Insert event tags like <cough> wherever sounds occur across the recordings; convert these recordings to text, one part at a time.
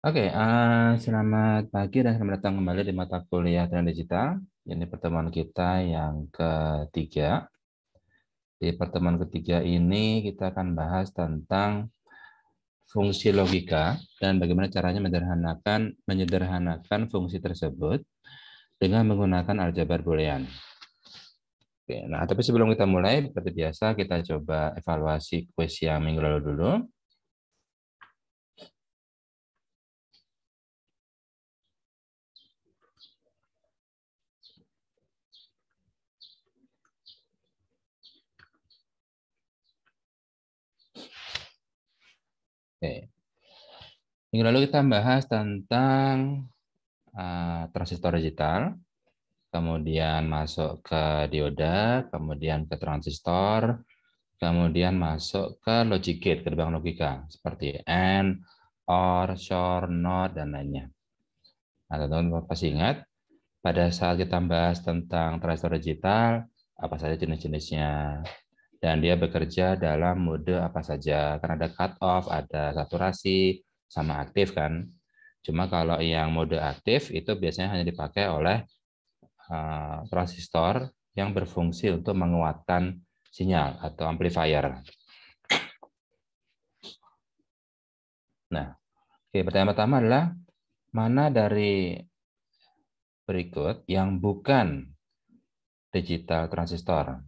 Oke, uh, selamat pagi dan selamat datang kembali di mata kuliah Tren Digital. Ini pertemuan kita yang ketiga. Di pertemuan ketiga ini kita akan bahas tentang fungsi logika dan bagaimana caranya menyederhanakan menyederhanakan fungsi tersebut dengan menggunakan aljabar boolean. Oke, nah tapi sebelum kita mulai seperti biasa kita coba evaluasi kuis yang minggu lalu dulu. Oke. Minggu lalu kita bahas tentang uh, transistor digital, kemudian masuk ke dioda, kemudian ke transistor, kemudian masuk ke logic gate, gerbang logika, seperti AND, OR, SHOR, NOT, dan lainnya. Nah, teman-teman pasti ingat, pada saat kita bahas tentang transistor digital, apa saja jenis-jenisnya, dan dia bekerja dalam mode apa saja. Karena ada cut off, ada saturasi, sama aktif kan. Cuma kalau yang mode aktif itu biasanya hanya dipakai oleh uh, transistor yang berfungsi untuk menguatkan sinyal atau amplifier. Nah, oke, pertanyaan pertama adalah mana dari berikut yang bukan digital transistor?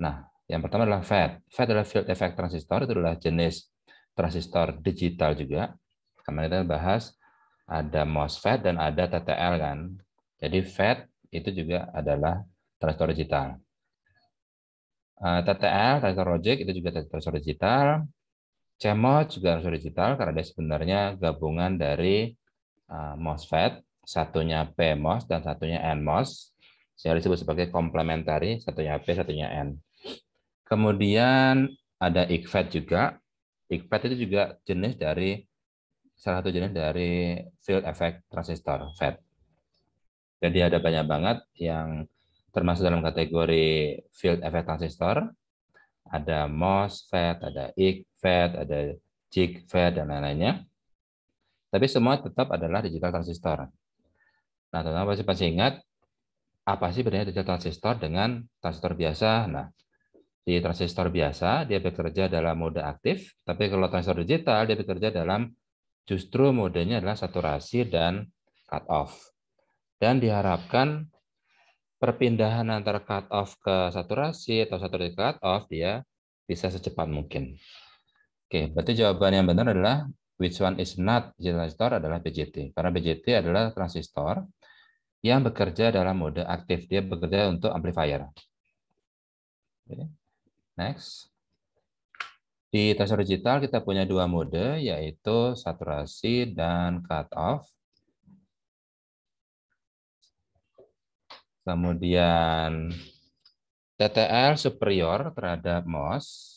Nah, yang pertama adalah FET. FET adalah field effect transistor, itu adalah jenis transistor digital juga. Kemarin kita bahas ada MOSFET dan ada TTL kan. Jadi FET itu juga adalah transistor digital. Eh, TTL, transistor logic, itu juga transistor digital. CMOS juga transistor digital karena dia sebenarnya gabungan dari eh, MOSFET, satunya PMOS dan satunya NMOS. Saya disebut sebagai komplementari, satunya P, satunya N. Kemudian ada ikfet juga. Ikfet itu juga jenis dari salah satu jenis dari field effect transistor FET. Jadi ada banyak banget yang termasuk dalam kategori field effect transistor. Ada MOSFET, ada ICFET, ada JIGFET, dan lain-lainnya. Tapi semua tetap adalah digital transistor. Nah, teman-teman pasti, pasti ingat apa sih bedanya digital transistor dengan transistor biasa? Nah, di transistor biasa, dia bekerja dalam mode aktif, tapi kalau transistor digital, dia bekerja dalam justru modenya adalah saturasi dan cut-off. Dan diharapkan perpindahan antara cut-off ke saturasi atau saturasi ke cut-off, dia bisa secepat mungkin. Oke, berarti jawaban yang benar adalah which one is not transistor adalah BJT. Karena BJT adalah transistor yang bekerja dalam mode aktif. Dia bekerja untuk amplifier. Oke. Next. Di tekstur digital kita punya dua mode, yaitu saturasi dan cut off. Kemudian TTL superior terhadap MOS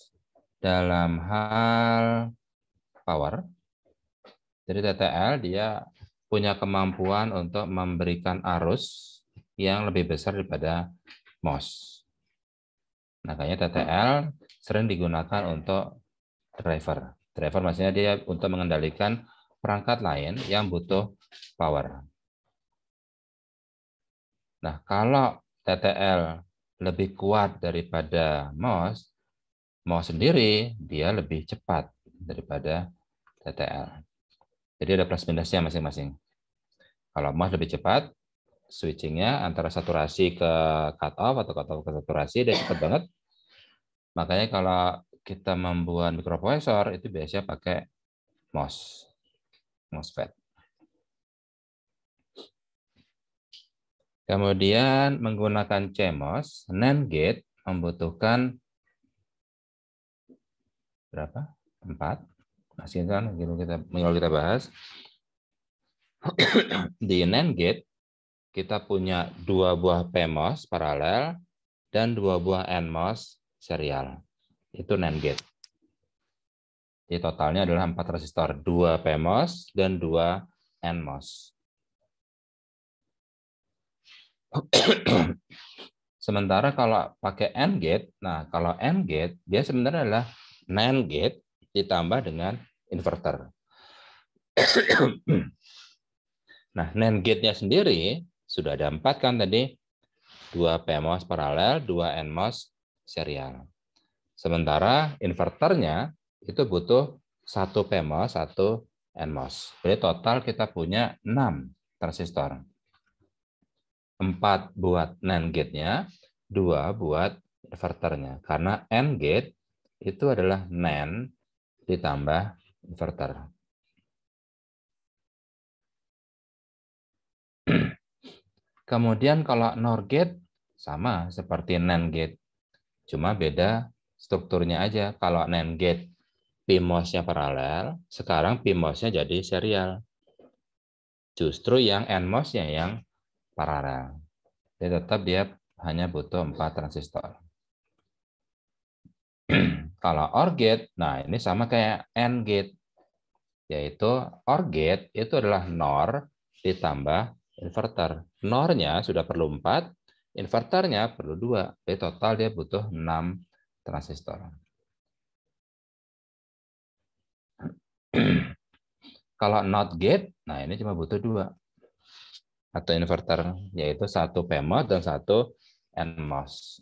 dalam hal power. Jadi TTL dia punya kemampuan untuk memberikan arus yang lebih besar daripada MOS. Makanya TTL sering digunakan untuk driver. Driver maksudnya dia untuk mengendalikan perangkat lain yang butuh power. Nah, kalau TTL lebih kuat daripada MOS, MOS sendiri dia lebih cepat daripada TTL. Jadi ada plus minusnya masing-masing. Kalau MOS lebih cepat, switchingnya antara saturasi ke cut off atau cut off ke saturasi dan cepat banget. Makanya kalau kita membuat microprocessor itu biasanya pakai MOS, MOSFET. Kemudian menggunakan CMOS, NAND gate membutuhkan berapa? Empat. Masih kan, kita, kita bahas. <clears throat> Di NAND gate kita punya dua buah PMOS paralel dan dua buah NMOS serial. Itu NAND gate. Jadi totalnya adalah empat resistor, dua PMOS dan dua NMOS. <clears throat> Sementara kalau pakai nand gate, nah kalau nand gate dia sebenarnya adalah NAND gate ditambah dengan inverter. <clears throat> nah, NAND gate-nya sendiri sudah ada empat kan tadi, dua PMOS paralel, dua NMOS serial. Sementara inverternya itu butuh satu PMOS, satu NMOS. Jadi total kita punya enam transistor. Empat buat NAND gate-nya, 2 buat inverternya. Karena n gate itu adalah NAND ditambah inverter. Kemudian kalau NOR gate sama seperti NAND gate. Cuma beda strukturnya aja. Kalau NAND gate PMOS-nya paralel, sekarang PMOS-nya jadi serial. Justru yang NMOS-nya yang paralel. Jadi tetap dia hanya butuh 4 transistor. <clears throat> Kalau OR gate, nah ini sama kayak NAND gate, yaitu OR gate itu adalah NOR ditambah inverter. nor sudah perlu 4, inverternya perlu 2. Jadi total dia butuh 6 transistor. <clears throat> Kalau NOT gate, nah ini cuma butuh 2. Atau inverter, yaitu satu PMOS dan satu NMOS.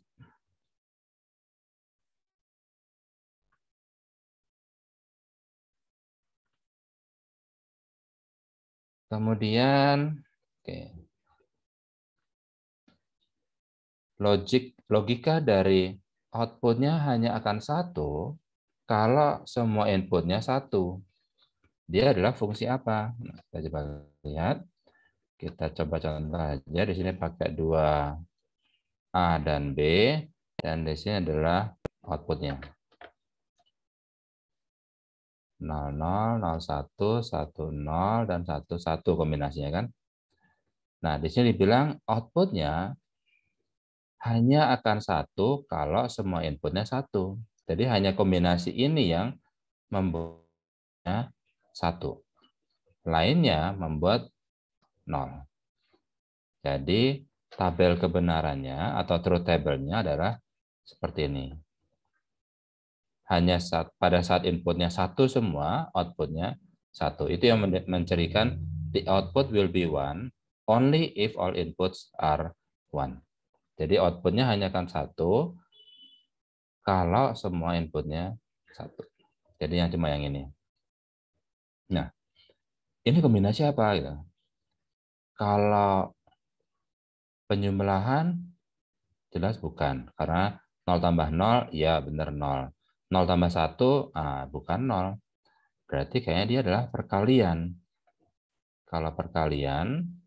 Kemudian Oke. Logik logika dari outputnya hanya akan satu kalau semua inputnya satu. Dia adalah fungsi apa? Nah, kita coba lihat. Kita coba contoh aja di sini pakai dua a dan b dan di sini adalah outputnya. 00, 01, 10, dan 11 kombinasinya kan. Nah, di sini dibilang outputnya hanya akan satu kalau semua inputnya satu. Jadi hanya kombinasi ini yang membuatnya satu. Lainnya membuat nol. Jadi tabel kebenarannya atau truth table-nya adalah seperti ini. Hanya saat, pada saat inputnya satu semua, outputnya satu. Itu yang mencerikan the output will be one only if all inputs are one. Jadi outputnya hanya akan satu kalau semua inputnya satu. Jadi yang cuma yang ini. Nah, ini kombinasi apa? Gitu? Kalau penjumlahan jelas bukan karena 0 tambah 0 ya benar 0. 0 tambah 1 ah, bukan 0. Berarti kayaknya dia adalah perkalian. Kalau perkalian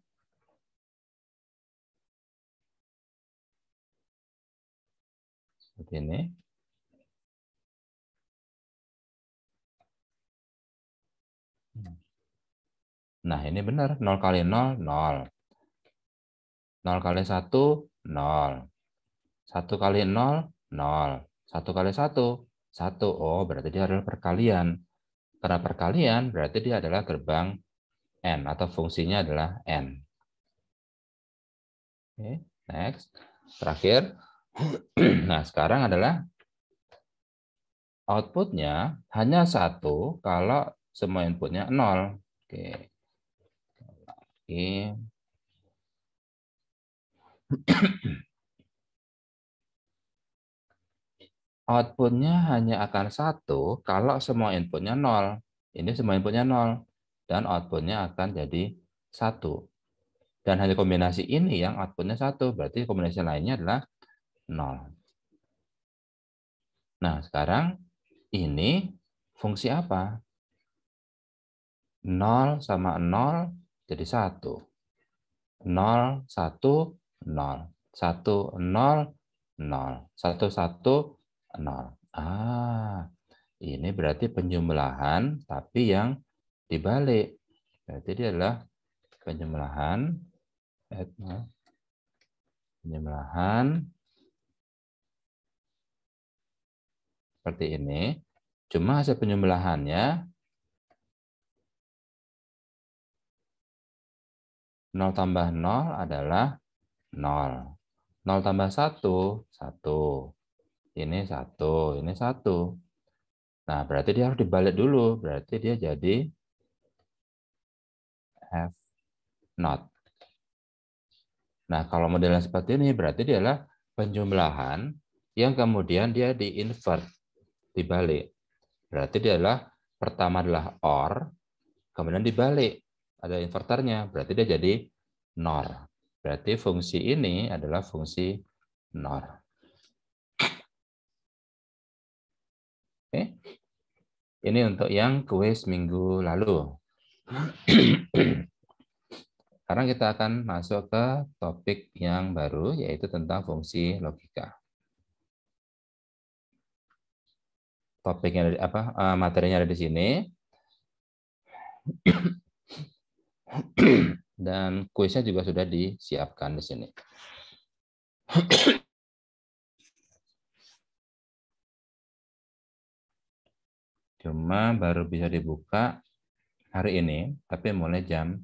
seperti ini. Nah, ini benar. 0 kali 0, 0. 0 kali 1, 0. 1 kali 0, 0. 1 kali 1, 1. Oh, berarti dia adalah perkalian. Karena perkalian, berarti dia adalah gerbang N, atau fungsinya adalah N. Oke, okay, next. Terakhir, <clears throat> nah, sekarang adalah outputnya hanya satu kalau semua inputnya nol. Oke. <clears throat> Outputnya hanya akan satu kalau semua inputnya nol. Ini semua inputnya nol dan outputnya akan jadi satu. Dan hanya kombinasi ini yang outputnya satu. Berarti kombinasi lainnya adalah 0. Nah, sekarang ini fungsi apa? 0 sama 0 jadi 1. 0, 1, 0. 1, 0. 0. 1, 1, 0. Ah, ini berarti penjumlahan tapi yang dibalik. Berarti dia adalah penjumlahan eh, penjumlahan seperti ini. Cuma hasil penjumlahannya 0 tambah 0 adalah 0. 0 tambah 1, 1. Ini 1, ini 1. Nah, berarti dia harus dibalik dulu. Berarti dia jadi F not. Nah, kalau modelnya seperti ini, berarti dia adalah penjumlahan yang kemudian dia di-invert dibalik. Berarti dia adalah pertama adalah or, kemudian dibalik. Ada inverternya, berarti dia jadi nor. Berarti fungsi ini adalah fungsi nor. Oke. Ini untuk yang kuis minggu lalu. <clears throat> Sekarang kita akan masuk ke topik yang baru, yaitu tentang fungsi logika. topiknya dari apa eh, materinya ada di sini dan kuisnya juga sudah disiapkan di sini. Cuma baru bisa dibuka hari ini, tapi mulai jam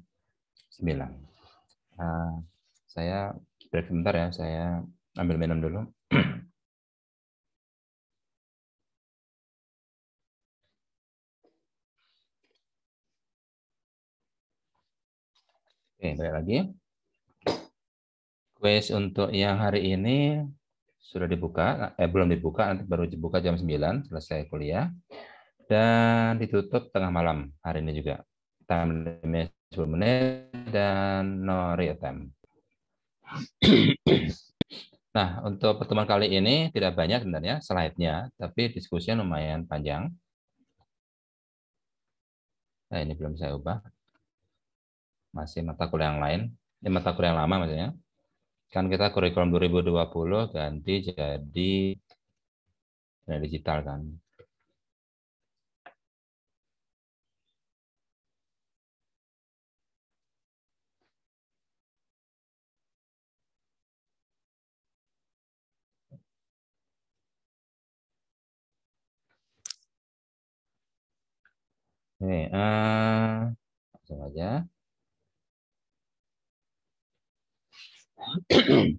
9. Nah, eh, saya break sebentar ya, saya ambil minum dulu. Oke, balik lagi. Kuis untuk yang hari ini sudah dibuka, eh belum dibuka, nanti baru dibuka jam 9, selesai kuliah. Dan ditutup tengah malam hari ini juga. Time limit 10 menit dan no re-attempt. <clears throat> Nah, untuk pertemuan kali ini tidak banyak sebenarnya slide-nya, tapi diskusinya lumayan panjang. Nah, ini belum saya ubah masih mata kuliah yang lain, ini eh, mata kuliah yang lama maksudnya. Kan kita kurikulum 2020 ganti jadi nah digital kan. Oke, uh, langsung aja. <clears throat>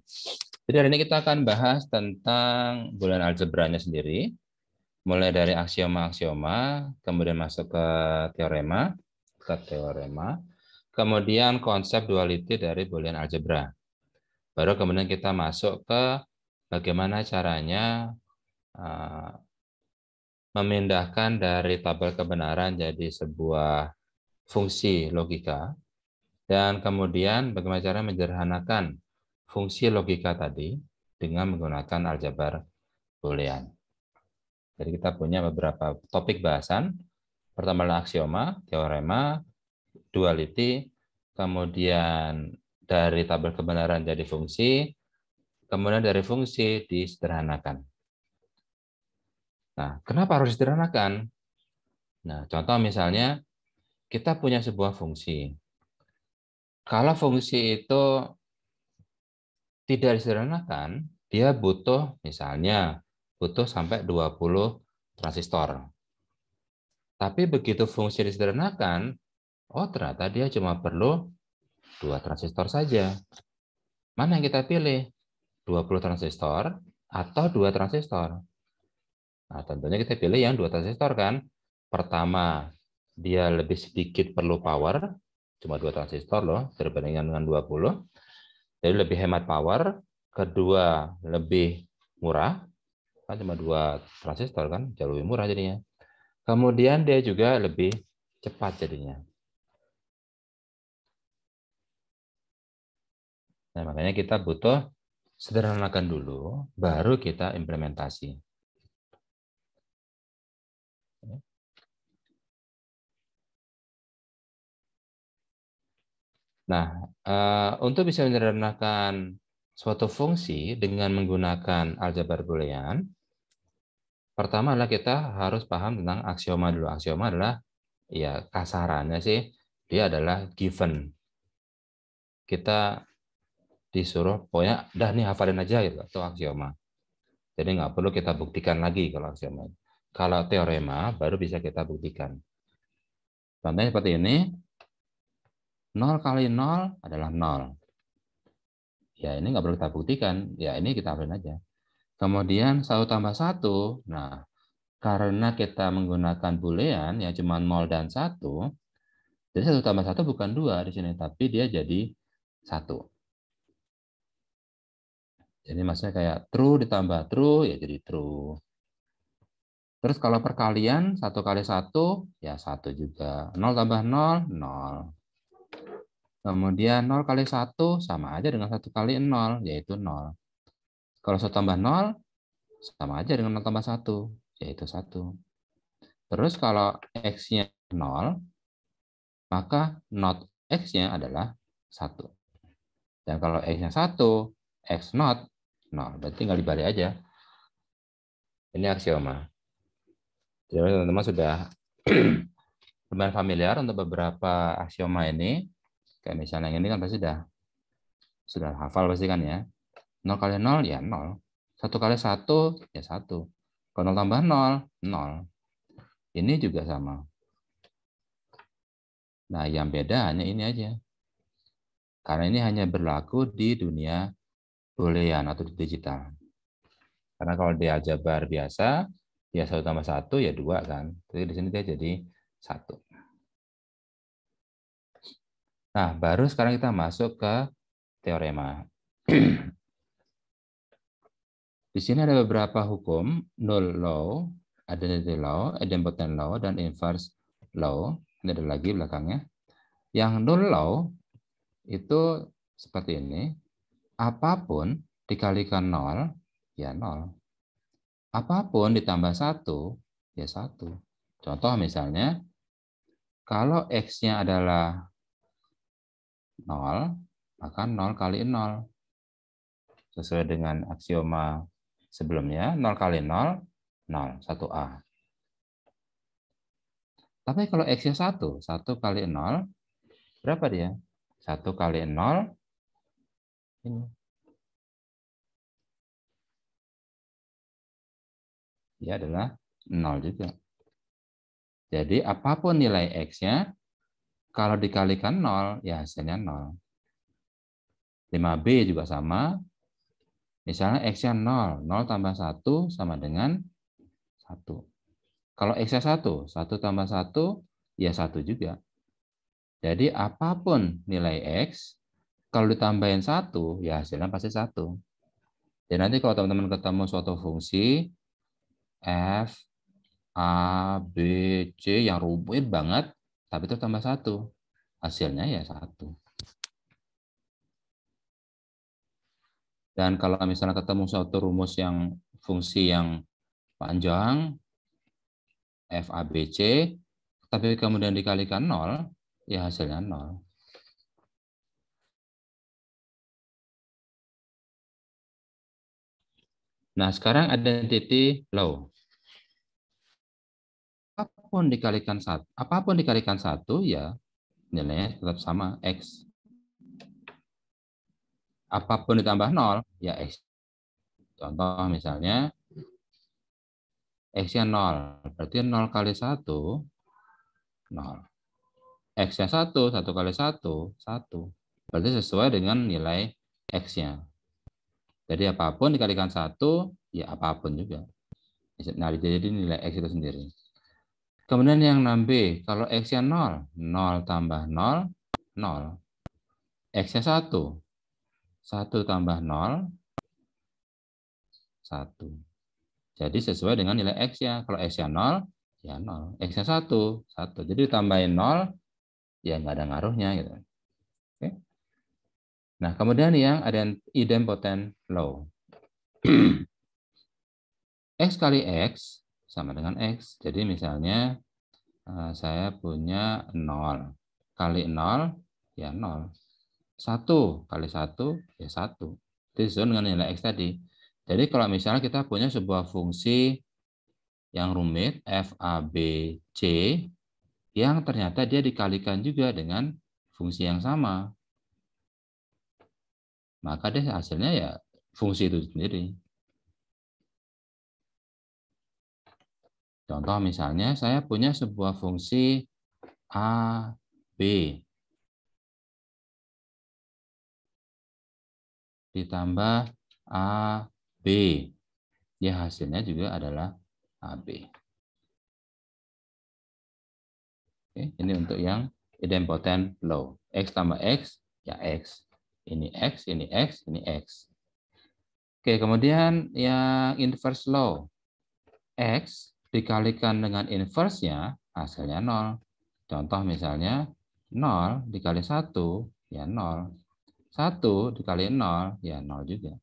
Jadi hari ini kita akan bahas tentang bulan algebranya sendiri, mulai dari aksioma-aksioma, kemudian masuk ke teorema, ke teorema, kemudian konsep duality dari bulan algebra. Baru kemudian kita masuk ke bagaimana caranya uh, memindahkan dari tabel kebenaran jadi sebuah fungsi logika, dan kemudian bagaimana cara menjerhanakan fungsi logika tadi dengan menggunakan aljabar boolean. Jadi kita punya beberapa topik bahasan. Pertama adalah aksioma, teorema, duality, kemudian dari tabel kebenaran jadi fungsi, kemudian dari fungsi disederhanakan. Nah, kenapa harus disederhanakan? Nah, contoh misalnya kita punya sebuah fungsi. Kalau fungsi itu tidak disederhanakan, dia butuh misalnya butuh sampai 20 transistor. Tapi begitu fungsi disederhanakan, oh ternyata dia cuma perlu dua transistor saja. Mana yang kita pilih? 20 transistor atau dua transistor? Nah, tentunya kita pilih yang dua transistor kan. Pertama, dia lebih sedikit perlu power, cuma dua transistor loh, berbandingan dengan 20. Jadi lebih hemat power, kedua lebih murah, kan cuma dua transistor kan, jauh lebih murah jadinya. Kemudian dia juga lebih cepat jadinya. Nah, makanya kita butuh sederhanakan dulu, baru kita implementasi. Nah, eh, untuk bisa menyederhanakan suatu fungsi dengan menggunakan aljabar boolean, pertama adalah kita harus paham tentang aksioma dulu. Aksioma adalah ya kasarannya sih dia adalah given. Kita disuruh pokoknya dah nih hafalin aja gitu itu aksioma. Jadi nggak perlu kita buktikan lagi kalau aksioma. Kalau teorema baru bisa kita buktikan. Contohnya seperti ini, 0 kali 0 adalah 0. Ya, ini nggak perlu kita buktikan. Ya, ini kita ambil aja. Kemudian 1 tambah 1. Nah, karena kita menggunakan boolean ya cuma 0 dan 1, jadi 1 tambah 1 bukan 2 di sini, tapi dia jadi 1. Jadi maksudnya kayak true ditambah true, ya jadi true. Terus kalau perkalian, 1 kali 1, ya 1 juga. 0 tambah 0, 0. Kemudian 0 kali 1 sama aja dengan 1 kali 0, yaitu 0. Kalau 1 tambah 0, sama aja dengan 0 tambah 1, yaitu 1. Terus kalau X-nya 0, maka not X-nya adalah 1. Dan kalau X-nya 1, X not 0. Berarti tinggal dibalik aja. Ini aksioma. Jadi teman-teman sudah <clears throat> lumayan familiar untuk beberapa aksioma ini. Kayak misalnya yang ini kan pasti sudah sudah hafal pasti kan ya. 0 kali 0 ya 0. 1 kali 1 ya 1. Kalau 0 tambah 0, 0. Ini juga sama. Nah, yang beda hanya ini aja. Karena ini hanya berlaku di dunia boolean atau di digital. Karena kalau di aljabar biasa, ya 1 tambah 1 ya 2 kan. Jadi di sini dia jadi 1. Nah, baru sekarang kita masuk ke teorema. <clears throat> Di sini ada beberapa hukum, null law, identity law, idempotent law, dan inverse law. Ini ada lagi belakangnya. Yang null law itu seperti ini. Apapun dikalikan nol, ya nol. Apapun ditambah satu, ya satu. Contoh misalnya, kalau X-nya adalah 0, maka 0 kali 0. Sesuai dengan aksioma sebelumnya, 0 kali 0, 0, 1A. Tapi kalau X-nya 1, 1 kali 0, berapa dia? 1 kali 0, ini. Dia adalah 0 juga. Jadi apapun nilai X-nya, kalau dikalikan 0, ya hasilnya 0. 5B juga sama. Misalnya X-nya 0. 0 tambah 1 sama dengan 1. Kalau X-nya 1, 1 tambah 1, ya 1 juga. Jadi apapun nilai X, kalau ditambahin 1, ya hasilnya pasti 1. Dan nanti kalau teman-teman ketemu suatu fungsi, F, A, B, C yang rumit banget, tapi itu tambah satu, hasilnya ya satu. Dan kalau misalnya ketemu suatu rumus yang fungsi yang panjang, FABC, tapi kemudian dikalikan nol, ya hasilnya nol. Nah, sekarang identity low apapun dikalikan satu, apapun dikalikan satu ya nilainya tetap sama x. Apapun ditambah nol ya x. Contoh misalnya x-nya nol, berarti nol kali satu nol. X-nya satu, satu kali satu satu. Berarti sesuai dengan nilai x-nya. Jadi apapun dikalikan satu ya apapun juga. Nah, jadi nilai X itu sendiri. Kemudian yang 6B, kalau x yang 0, 0 tambah 0, 0. X-nya 1, 1 tambah 0, 1. Jadi sesuai dengan nilai X-nya. Kalau X-nya 0, ya 0. X-nya 1, 1. Jadi ditambahin 0, ya nggak ada ngaruhnya. Gitu. Oke. Nah, kemudian yang ada idempotent low. <clears throat> X kali X sama dengan X. Jadi misalnya eh, saya punya 0 kali 0 ya 0. 1 kali 1 ya 1. Itu dengan nilai X tadi. Jadi kalau misalnya kita punya sebuah fungsi yang rumit FABC yang ternyata dia dikalikan juga dengan fungsi yang sama. Maka deh hasilnya ya fungsi itu sendiri. Contoh misalnya saya punya sebuah fungsi A, B. Ditambah A, B. Ya hasilnya juga adalah AB. Oke, ini untuk yang idempotent low. X tambah X, ya X. Ini X, ini X, ini X. Oke, kemudian yang inverse low. X dikalikan dengan inverse-nya hasilnya 0. Contoh misalnya 0 dikali 1 ya 0. 1 dikali 0 ya 0 juga.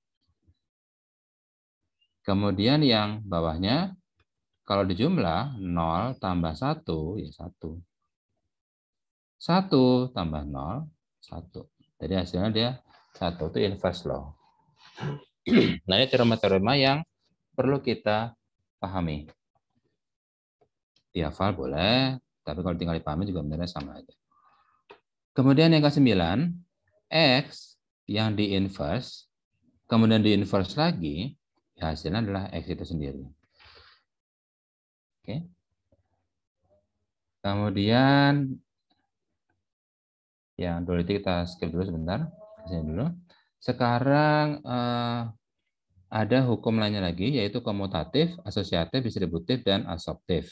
Kemudian yang bawahnya kalau dijumlah 0 tambah 1 ya 1. 1 tambah 0 1. Jadi hasilnya dia 1 itu inverse law. <clears throat> Nah, ini teorema-teorema yang perlu kita pahami dihafal boleh, tapi kalau tinggal dipahami juga benar-benar sama aja. Kemudian yang ke kesembilan, X yang di di-inverse, kemudian di di-inverse lagi, ya hasilnya adalah X itu sendiri. Oke. Kemudian yang dulu itu kita skip dulu sebentar, sini dulu. Sekarang eh, ada hukum lainnya lagi, yaitu komutatif, asosiatif, distributif, dan asoptif.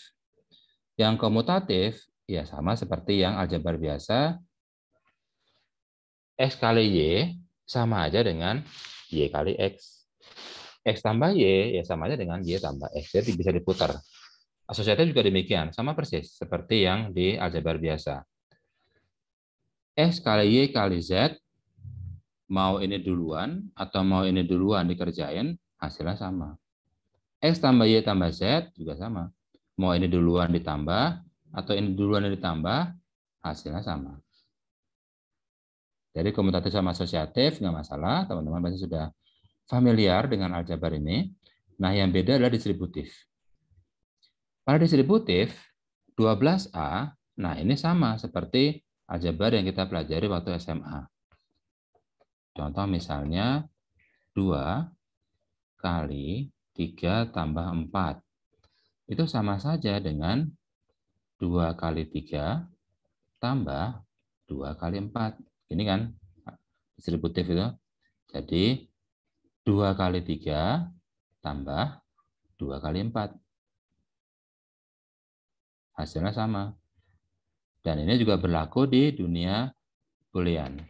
Yang komutatif, ya sama seperti yang aljabar biasa, X kali Y sama aja dengan Y kali X. X tambah Y, ya sama aja dengan Y tambah X. Jadi bisa diputar. Asosiatif juga demikian, sama persis seperti yang di aljabar biasa. X kali Y kali Z, mau ini duluan atau mau ini duluan dikerjain, hasilnya sama. X tambah Y tambah Z juga sama. Mau ini duluan ditambah atau ini duluan ditambah, hasilnya sama. Jadi komutatif sama asosiatif nggak masalah, teman-teman pasti sudah familiar dengan aljabar ini. Nah, yang beda adalah distributif. Pada distributif 12A, nah ini sama seperti aljabar yang kita pelajari waktu SMA. Contoh misalnya 2 kali 3 tambah 4 itu sama saja dengan 2 kali 3 tambah 2 kali 4. Ini kan distributif itu. Jadi 2 kali 3 tambah 2 kali 4. Hasilnya sama. Dan ini juga berlaku di dunia Boolean.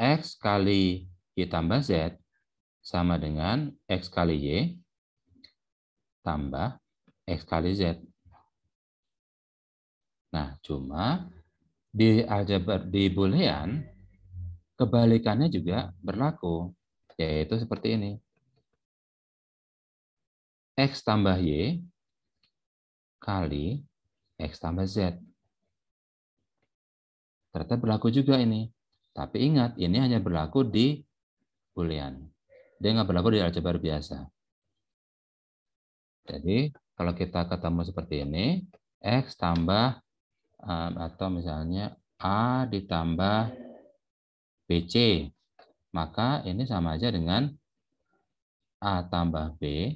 X kali Y tambah Z sama dengan X kali Y tambah X kali Z. Nah, cuma di aljabar di Boolean kebalikannya juga berlaku, yaitu seperti ini. X tambah Y kali X tambah Z. Ternyata berlaku juga ini. Tapi ingat, ini hanya berlaku di Boolean. Dia nggak berlaku di aljabar biasa. Jadi kalau kita ketemu seperti ini, X tambah eh, atau misalnya A ditambah BC, maka ini sama aja dengan A tambah B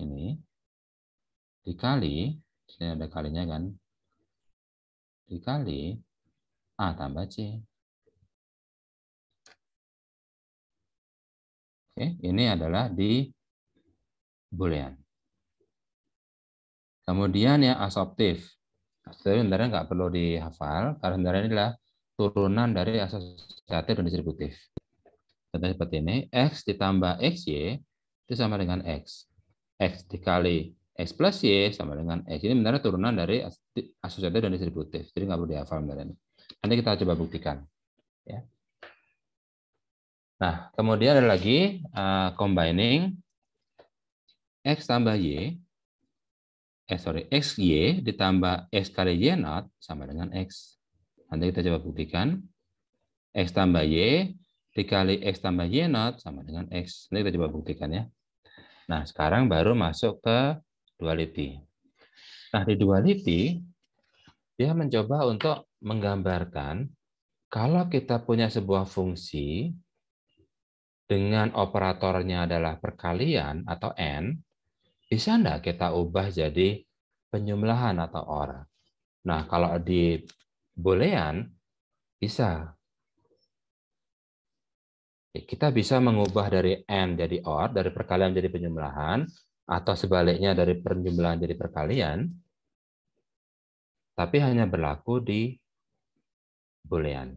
ini dikali, ini ada kalinya kan, dikali A tambah C. Oke, ini adalah di Boolean. Kemudian yang asoptif. sebenarnya nggak perlu dihafal, karena sebenarnya adalah turunan dari asosiatif dan distributif. Contohnya seperti ini, X ditambah XY itu sama dengan X. X dikali X plus Y sama dengan X. Ini sebenarnya turunan dari asosiatif dan distributif. Jadi nggak perlu dihafal sebenarnya. Nanti kita coba buktikan. Ya. Nah, kemudian ada lagi uh, combining X tambah Y, eh sorry, y ditambah X kali Y not sama dengan X. Nanti kita coba buktikan. X tambah Y dikali X tambah Y not sama dengan X. Nanti kita coba buktikan ya. Nah, sekarang baru masuk ke duality. Nah, di duality, dia mencoba untuk menggambarkan kalau kita punya sebuah fungsi dengan operatornya adalah perkalian atau n, bisa enggak kita ubah jadi penjumlahan atau OR? Nah, kalau di Boolean, bisa. Ya, kita bisa mengubah dari n jadi or, dari perkalian jadi penjumlahan, atau sebaliknya dari penjumlahan jadi perkalian, tapi hanya berlaku di Boolean.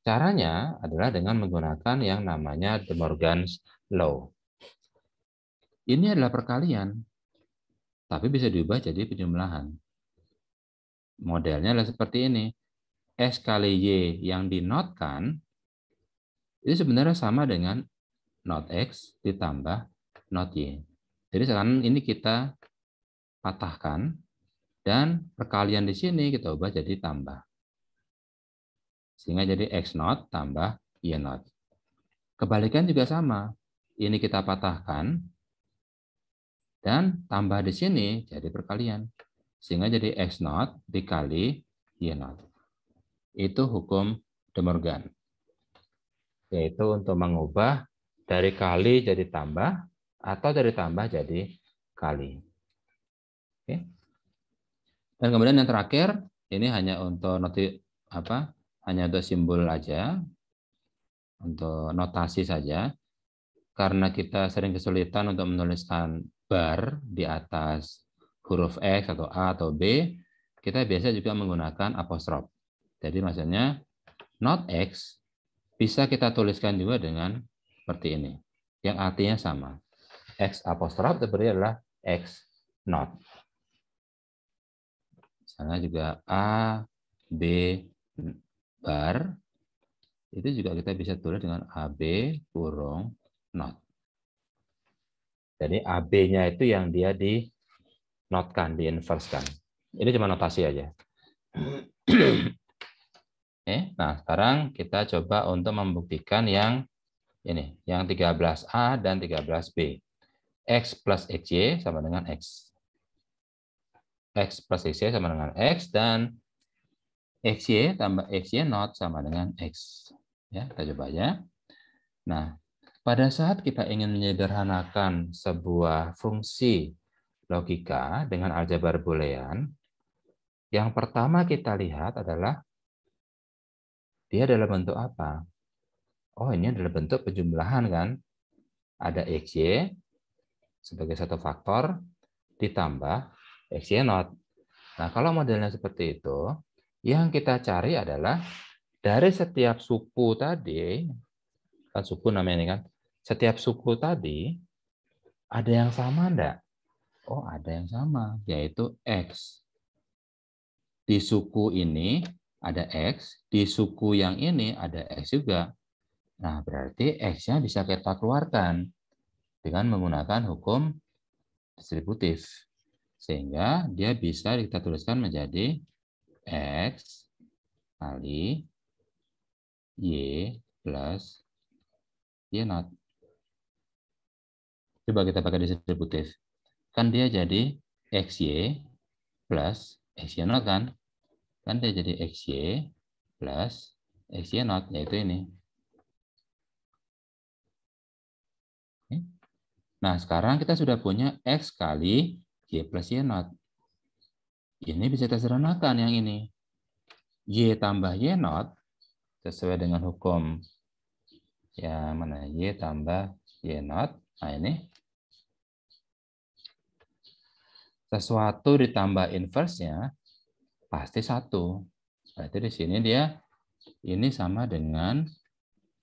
Caranya adalah dengan menggunakan yang namanya De Morgan's Law. Ini adalah perkalian, tapi bisa diubah jadi penjumlahan. Modelnya adalah seperti ini. S kali Y yang dinotkan, itu sebenarnya sama dengan not X ditambah not Y. Jadi sekarang ini kita patahkan, dan perkalian di sini kita ubah jadi tambah. Sehingga jadi X not tambah Y not. Kebalikan juga sama. Ini kita patahkan, dan tambah di sini jadi perkalian. Sehingga jadi X0 dikali Y0. Itu hukum De Morgan. Yaitu untuk mengubah dari kali jadi tambah atau dari tambah jadi kali. Oke. Dan kemudian yang terakhir ini hanya untuk noti apa? Hanya untuk simbol aja. Untuk notasi saja. Karena kita sering kesulitan untuk menuliskan bar di atas huruf X atau A atau B, kita biasa juga menggunakan apostrof. Jadi maksudnya not X bisa kita tuliskan juga dengan seperti ini, yang artinya sama. X apostrof sebenarnya adalah X not. Misalnya juga A, B, bar, itu juga kita bisa tulis dengan AB kurung not. Jadi AB-nya itu yang dia di notkan, di inversekan. Ini cuma notasi aja. <clears throat> Oke, nah sekarang kita coba untuk membuktikan yang ini, yang 13A dan 13B. X plus XY sama dengan X. X plus XY sama dengan X, dan XY tambah XY not sama dengan X. Ya, kita coba aja. Nah, pada saat kita ingin menyederhanakan sebuah fungsi logika dengan aljabar boolean, yang pertama kita lihat adalah dia dalam bentuk apa? Oh, ini adalah bentuk penjumlahan kan? Ada xy sebagai satu faktor ditambah xy not. Nah, kalau modelnya seperti itu, yang kita cari adalah dari setiap suku tadi kan suku namanya ini kan. Setiap suku tadi ada yang sama enggak? Oh, ada yang sama, yaitu X. Di suku ini ada X, di suku yang ini ada X juga. Nah, berarti X-nya bisa kita keluarkan dengan menggunakan hukum distributif. Sehingga dia bisa kita tuliskan menjadi X kali Y plus dia not. Coba kita pakai distributif. Kan dia jadi XY plus XY not kan? Kan dia jadi XY plus XY not, yaitu ini. Nah, sekarang kita sudah punya X kali Y plus Y not. Ini bisa kita sederhanakan yang ini. Y tambah Y not sesuai dengan hukum ya mana Y tambah Y not. Nah ini. Sesuatu ditambah inversnya pasti satu. Berarti di sini dia ini sama dengan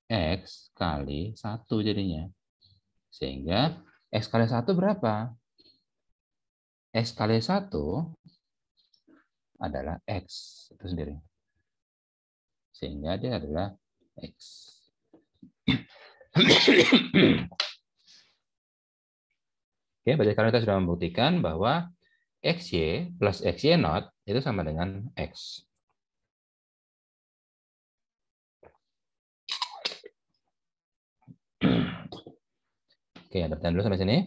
X kali satu jadinya. Sehingga X kali satu berapa? X kali satu adalah X itu sendiri. Sehingga dia adalah X. Oke, berarti sekarang kita sudah membuktikan bahwa xy plus xy not itu sama dengan x. Oke, ada dulu sampai sini.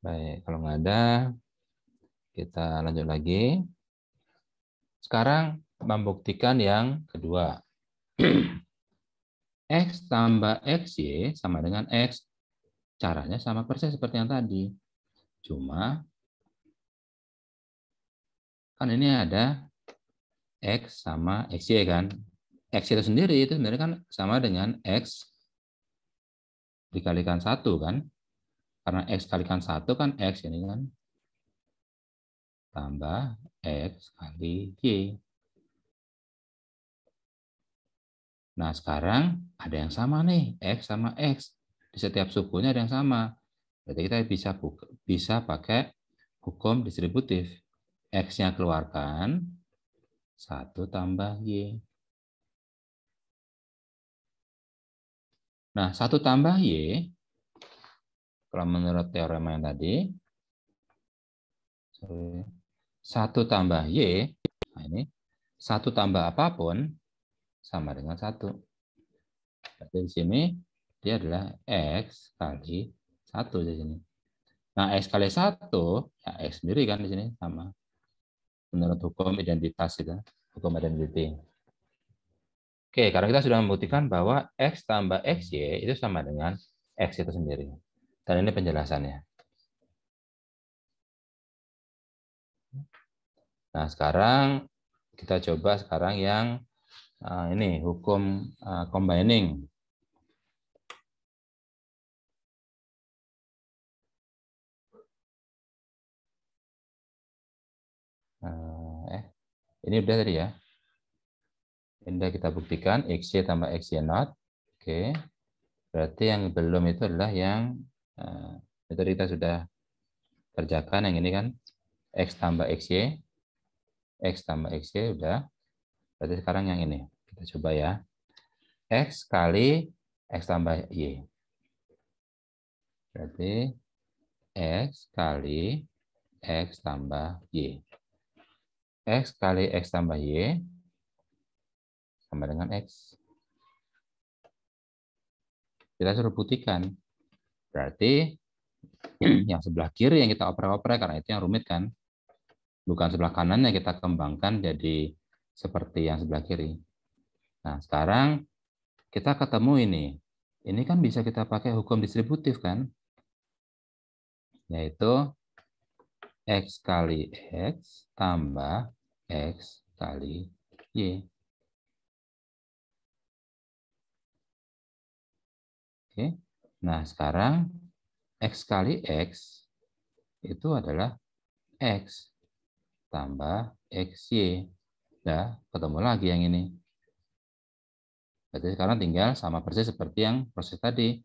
Baik, kalau nggak ada, kita lanjut lagi. Sekarang membuktikan yang kedua. <clears throat> X tambah XY sama dengan X. Caranya sama persis seperti yang tadi. Cuma, kan ini ada X sama XY kan. X itu sendiri itu sebenarnya kan sama dengan X dikalikan satu kan. Karena X kalikan satu kan X ini kan. Tambah X kali Y. Nah, sekarang ada yang sama nih, X sama X. Di setiap sukunya ada yang sama. Berarti kita bisa buka, bisa pakai hukum distributif. X-nya keluarkan, 1 tambah Y. Nah, 1 tambah Y, kalau menurut teorema yang tadi, sorry, 1 tambah Y, nah ini 1 tambah apapun sama dengan 1. jadi di sini dia adalah X kali 1 di sini. Nah, X kali 1, ya X sendiri kan di sini sama. Menurut hukum identitas kita hukum identity. Oke, karena kita sudah membuktikan bahwa X tambah XY itu sama dengan X itu sendiri. Dan ini penjelasannya. Nah, sekarang kita coba sekarang yang uh, ini hukum uh, combining. Eh, eh, ini udah tadi ya. Ini udah kita buktikan x y tambah x y not. Oke. Okay. Berarti yang belum itu adalah yang uh, itu kita sudah kerjakan yang ini kan x tambah x y. X tambah XY ya, udah. Berarti sekarang yang ini. Kita coba ya. X kali X tambah Y. Berarti X kali X tambah Y. X kali X tambah Y sama dengan X. Kita suruh putihkan. Berarti <clears throat> yang sebelah kiri yang kita oper-oper, karena itu yang rumit kan bukan sebelah kanannya kita kembangkan jadi seperti yang sebelah kiri. Nah, sekarang kita ketemu ini. Ini kan bisa kita pakai hukum distributif kan? Yaitu X kali X tambah X kali Y. Oke. Nah, sekarang X kali X itu adalah X tambah XY. ya, ketemu lagi yang ini. Berarti sekarang tinggal sama persis seperti yang proses tadi.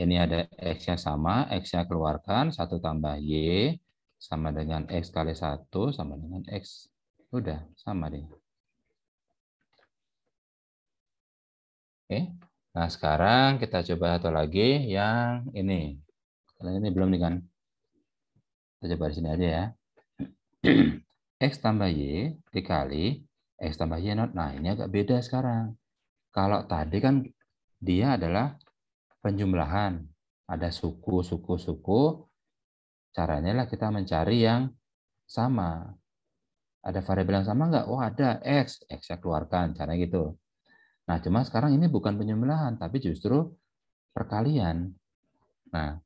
Ini ada X-nya sama, x yang keluarkan, 1 tambah Y, sama dengan X kali 1, sama dengan X. Udah, sama deh. Oke. Nah, sekarang kita coba satu lagi yang ini. Kalian ini belum nih kan. Kita coba di sini aja ya. <clears throat> X tambah Y dikali X tambah Y not. Nah, ini agak beda sekarang. Kalau tadi kan dia adalah penjumlahan. Ada suku, suku, suku. Caranya lah kita mencari yang sama. Ada variabel yang sama nggak? Oh ada, X. X saya keluarkan, caranya gitu. Nah, cuma sekarang ini bukan penjumlahan, tapi justru perkalian. Nah,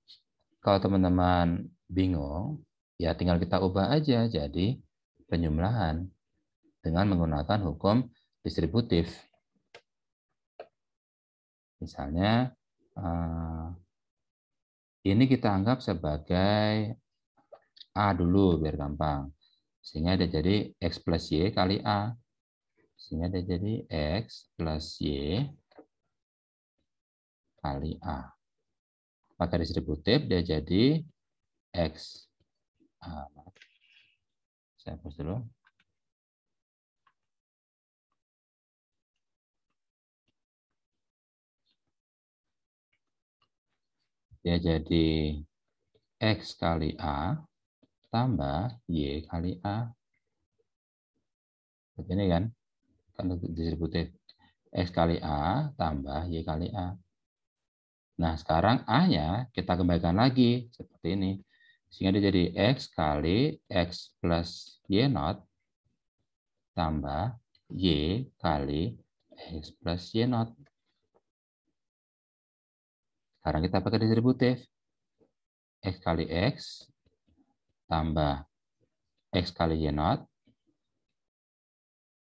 kalau teman-teman bingung, Ya tinggal kita ubah aja jadi penjumlahan dengan menggunakan hukum distributif. Misalnya eh, ini kita anggap sebagai A dulu biar gampang. Sehingga dia jadi X plus Y kali A. Sehingga dia jadi X plus Y kali A. Pakai distributif dia jadi X ah, saya hapus dulu ya jadi X kali A tambah Y kali A. Seperti ini kan? Kan distributif. X kali A tambah Y kali A. Nah, sekarang A-nya kita kembalikan lagi. Seperti ini. Sehingga dia jadi X kali X plus Y not tambah Y kali X plus Y not. Sekarang kita pakai distributif. X kali X tambah X kali Y not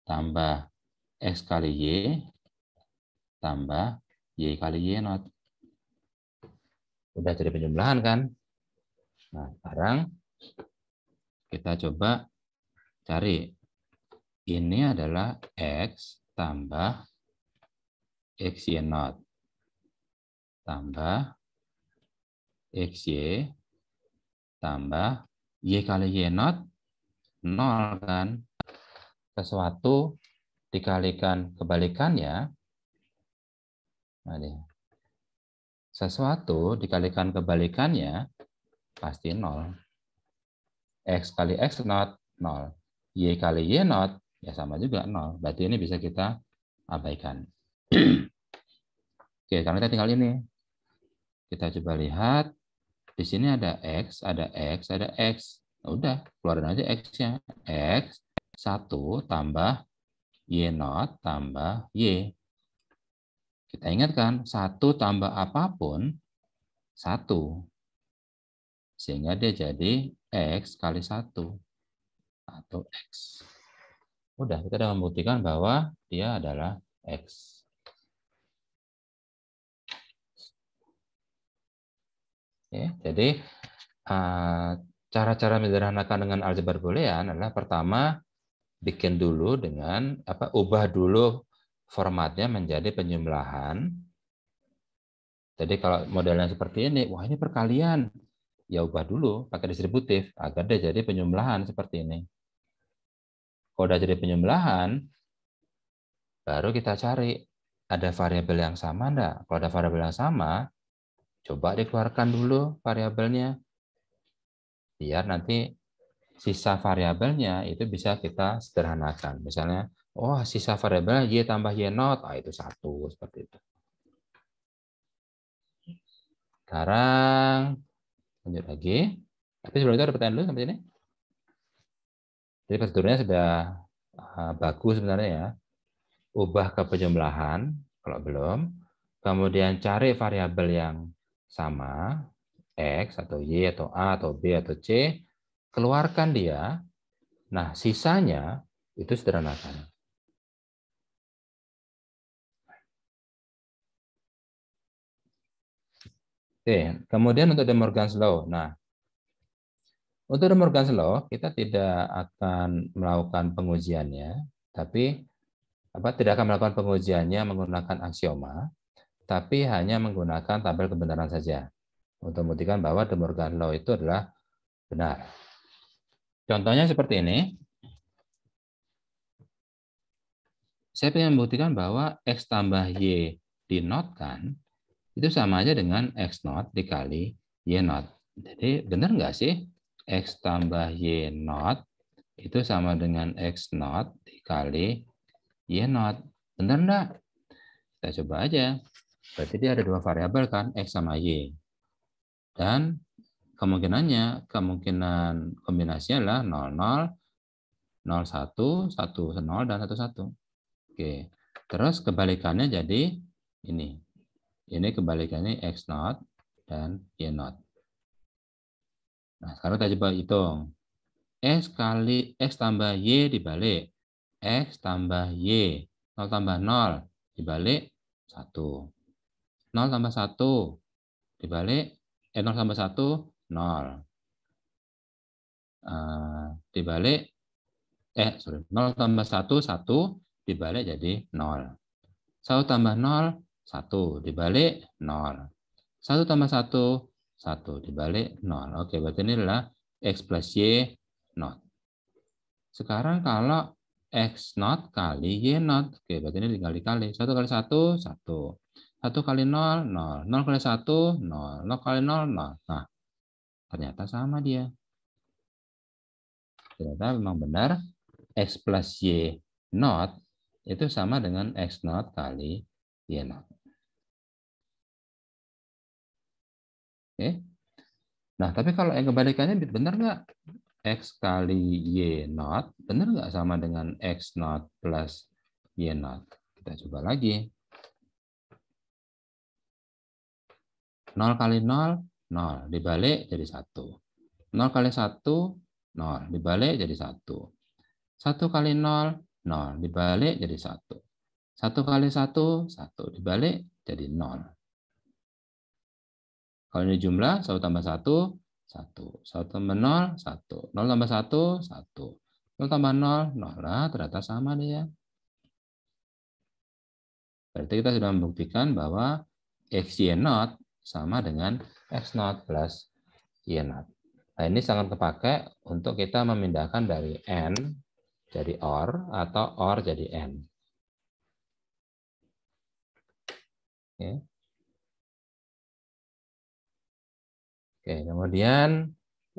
tambah X kali Y tambah Y kali Y not. Udah jadi penjumlahan kan? Nah, sekarang kita coba cari. Ini adalah X tambah XY not tambah XY tambah Y kali Y not 0 kan. Sesuatu dikalikan kebalikannya. Nah, Sesuatu dikalikan kebalikannya pasti 0. X kali X not 0. Y kali Y not, ya sama juga 0. Berarti ini bisa kita abaikan. Oke, karena kita tinggal ini. Kita coba lihat. Di sini ada X, ada X, ada X. Nah, udah, keluarin aja X-nya. X 1 ya. tambah Y not tambah Y. Kita ingatkan, 1 tambah apapun, 1. Sehingga dia jadi X kali satu atau X. Udah, kita sudah membuktikan bahwa dia adalah X. Oke, jadi eh, cara-cara menyederhanakan dengan aljabar boolean adalah pertama bikin dulu dengan apa ubah dulu formatnya menjadi penjumlahan. Jadi kalau modelnya seperti ini, wah ini perkalian ya ubah dulu pakai distributif agar dia jadi penjumlahan seperti ini. Kalau udah jadi penjumlahan, baru kita cari ada variabel yang sama enggak? Kalau ada variabel yang sama, coba dikeluarkan dulu variabelnya. Biar nanti sisa variabelnya itu bisa kita sederhanakan. Misalnya, oh sisa variabel Y tambah Y not, ah, itu satu seperti itu. Sekarang lanjut lagi. Tapi sebelum itu ada pertanyaan dulu sampai sini. Jadi prosedurnya sudah ah, bagus sebenarnya ya. Ubah ke penjumlahan kalau belum. Kemudian cari variabel yang sama, X atau Y atau A atau B atau C. Keluarkan dia. Nah, sisanya itu sederhanakan. Oke, kemudian untuk De Morgan's Law. Nah, untuk De Morgan's Law kita tidak akan melakukan pengujiannya, tapi apa tidak akan melakukan pengujiannya menggunakan aksioma, tapi hanya menggunakan tabel kebenaran saja untuk membuktikan bahwa De Morgan's Law itu adalah benar. Contohnya seperti ini. Saya ingin membuktikan bahwa X tambah Y dinotkan itu sama aja dengan X0 dikali Y0. Jadi benar nggak sih? X tambah Y0 itu sama dengan X0 dikali Y0. Benar nggak? Kita coba aja. Berarti dia ada dua variabel kan, X sama Y. Dan kemungkinannya, kemungkinan kombinasinya adalah 00, 01, 10, dan 11. Oke. Terus kebalikannya jadi ini ini kebalikannya X0 dan Y0. Nah, sekarang kita coba hitung. S kali X tambah Y dibalik. X tambah Y. 0 tambah 0 dibalik 1. 0 tambah 1 dibalik. Eh, 0 tambah 1, 0. Uh, dibalik eh sorry 0 tambah 1 1 dibalik jadi 0. 1 tambah 0 1 dibalik 0. 1 tambah 1, 1 dibalik 0. Oke, berarti ini adalah X plus Y not. Sekarang kalau X not kali Y not, oke berarti ini dikali-kali. 1 kali 1, 1. 1 kali 0, 0. 0 kali 1, 0. 0 kali 0, 0. Nah, ternyata sama dia. Ternyata memang benar X plus Y not itu sama dengan X not kali Y not. Okay. Nah, tapi kalau yang kebalikannya benar nggak? X kali Y not, benar nggak sama dengan X not plus Y not? Kita coba lagi. 0 kali 0, 0. Dibalik jadi 1. 0 kali 1, 0. Dibalik jadi 1. 1 kali 0, 0. Dibalik jadi 1. 1 kali 1, 1. Dibalik jadi 0. Kalau ini jumlah, 1 tambah 1, 1. 1 tambah 0, 1. 0 tambah 1, 1. 0 tambah 0, 0. Nah, ternyata sama nih ya. Berarti kita sudah membuktikan bahwa x y not sama dengan x not plus y not. Nah, ini sangat kepakai untuk kita memindahkan dari N jadi OR atau OR jadi N. Oke. Okay. Oke, kemudian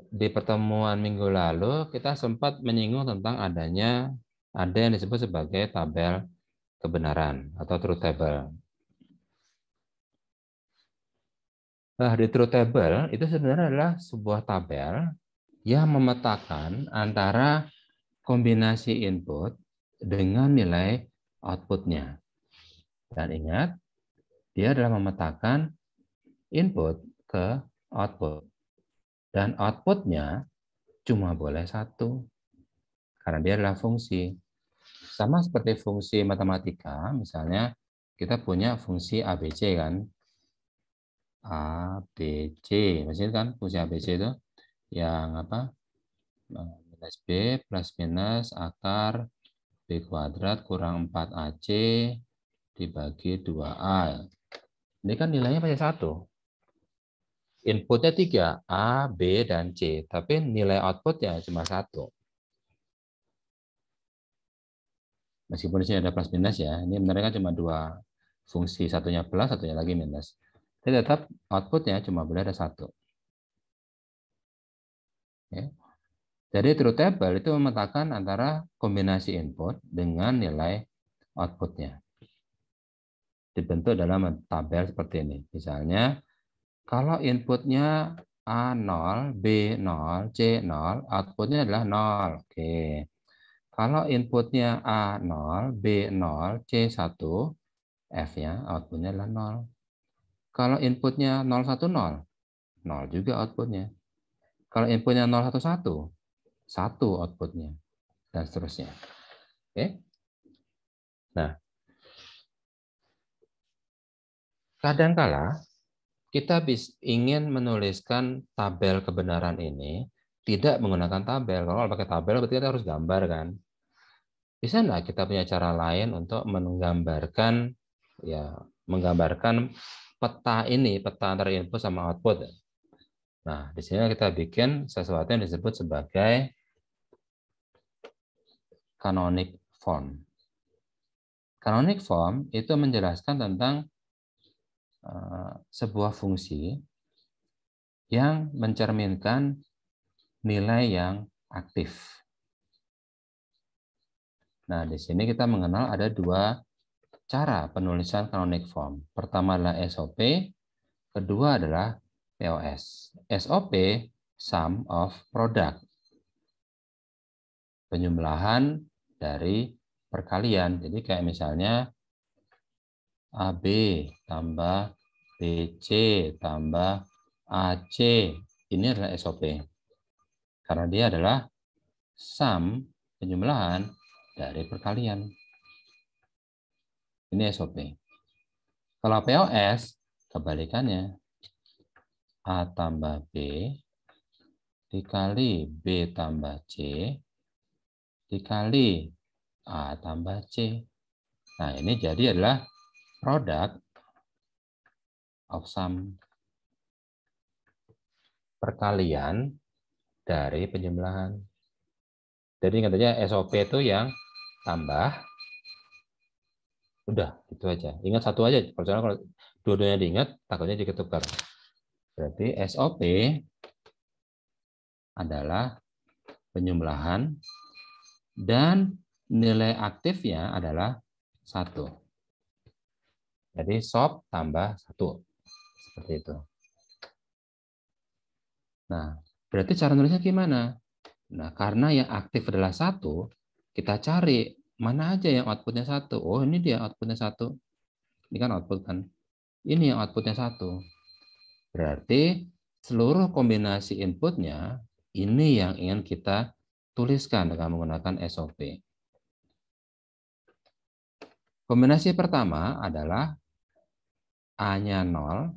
di pertemuan minggu lalu kita sempat menyinggung tentang adanya ada yang disebut sebagai tabel kebenaran atau truth table. Nah, di truth table itu sebenarnya adalah sebuah tabel yang memetakan antara kombinasi input dengan nilai outputnya. Dan ingat, dia adalah memetakan input ke output. Dan outputnya cuma boleh satu, karena dia adalah fungsi. Sama seperti fungsi matematika, misalnya kita punya fungsi ABC kan, ABC, maksudnya kan fungsi ABC itu yang apa? minus B plus minus akar B kuadrat kurang 4AC dibagi 2A. Ini kan nilainya pasti satu. Inputnya tiga, A, B, dan C. Tapi nilai outputnya cuma satu. Meskipun di sini ada plus minus ya, ini benar kan cuma dua fungsi, satunya plus, satunya lagi minus. Tapi tetap outputnya cuma boleh ada satu. Ya. Jadi true table itu memetakan antara kombinasi input dengan nilai outputnya. Dibentuk dalam tabel seperti ini. Misalnya kalau inputnya A0, B0, C0, outputnya adalah 0. Oke. Kalau inputnya A0, B0, C1, F ya, outputnya adalah 0. Kalau inputnya 010, 0 juga outputnya. Kalau inputnya 011, 1 outputnya, dan seterusnya. Oke. Nah, kadangkala kita ingin menuliskan tabel kebenaran ini tidak menggunakan tabel. Kalau pakai tabel berarti kita harus gambar kan. Bisa nggak kita punya cara lain untuk menggambarkan ya menggambarkan peta ini, peta antara input sama output. Nah, di sini kita bikin sesuatu yang disebut sebagai canonic form. Canonic form itu menjelaskan tentang Eh, sebuah fungsi yang mencerminkan nilai yang aktif. Nah, di sini kita mengenal ada dua cara penulisan canonic form. Pertama adalah SOP, kedua adalah POS. SOP, sum of product. Penjumlahan dari perkalian. Jadi kayak misalnya AB tambah BC tambah AC. Ini adalah SOP. Karena dia adalah sum penjumlahan dari perkalian. Ini SOP. Kalau POS, kebalikannya. A tambah B dikali B tambah C dikali A tambah C. Nah, ini jadi adalah produk of sum perkalian dari penjumlahan. Jadi katanya SOP itu yang tambah. Udah, itu aja. Ingat satu aja. Persoalan kalau dua-duanya diingat, takutnya diketukar. Berarti SOP adalah penjumlahan dan nilai aktifnya adalah satu. Jadi SOP tambah satu seperti itu. Nah, berarti cara nulisnya gimana? Nah, karena yang aktif adalah satu, kita cari mana aja yang outputnya satu. Oh, ini dia outputnya satu. Ini kan output kan. Ini yang outputnya satu. Berarti seluruh kombinasi inputnya ini yang ingin kita tuliskan dengan menggunakan SOP. Kombinasi pertama adalah A-nya 0,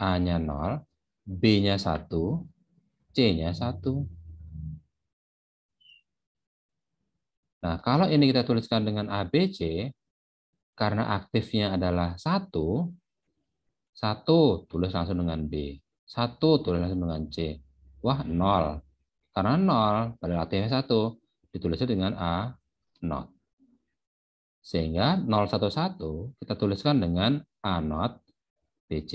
A-nya 0, B-nya 1, C-nya 1. Nah, kalau ini kita tuliskan dengan ABC, karena aktifnya adalah 1, 1 tulis langsung dengan B, 1 tulis langsung dengan C. Wah, 0. Karena 0 pada aktifnya 1, ditulisnya dengan A, 0. Sehingga 011 kita tuliskan dengan A0 BC.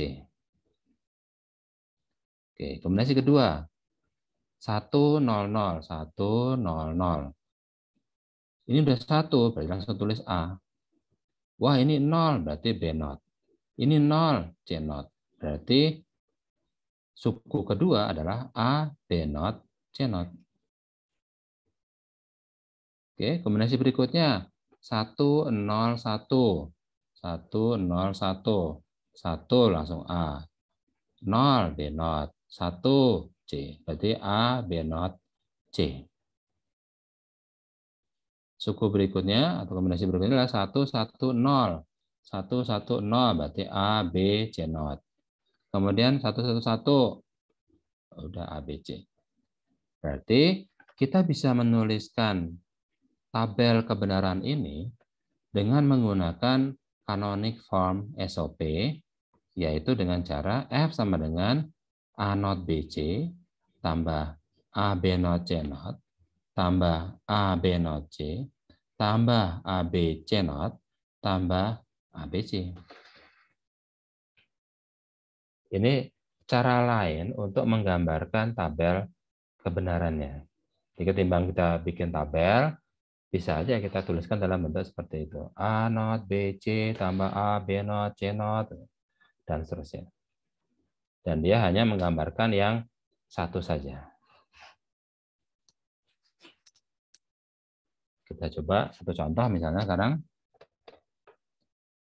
Oke, kombinasi kedua. 1 0 0 1 0 0. Ini udah 1, berarti langsung tulis A. Wah, ini 0 berarti B 0 Ini 0 C 0 Berarti suku kedua adalah A B 0 C 0 Oke, kombinasi berikutnya 1 0 1 1 0 1 1 langsung A. 0 B 0 satu, C. Berarti A, B not C. Suku berikutnya atau kombinasi berikutnya adalah satu nol, berarti A, B, C not. Kemudian satu, udah A, B, C. Berarti kita bisa menuliskan tabel kebenaran ini dengan menggunakan canonic form SOP yaitu dengan cara F sama dengan A not BC tambah AB not C not tambah AB not C tambah C not tambah ABC. Ini cara lain untuk menggambarkan tabel kebenarannya. Jadi ketimbang kita bikin tabel, bisa aja kita tuliskan dalam bentuk seperti itu. A not BC tambah AB B not C not, dan seterusnya dan dia hanya menggambarkan yang satu saja. Kita coba satu contoh misalnya sekarang.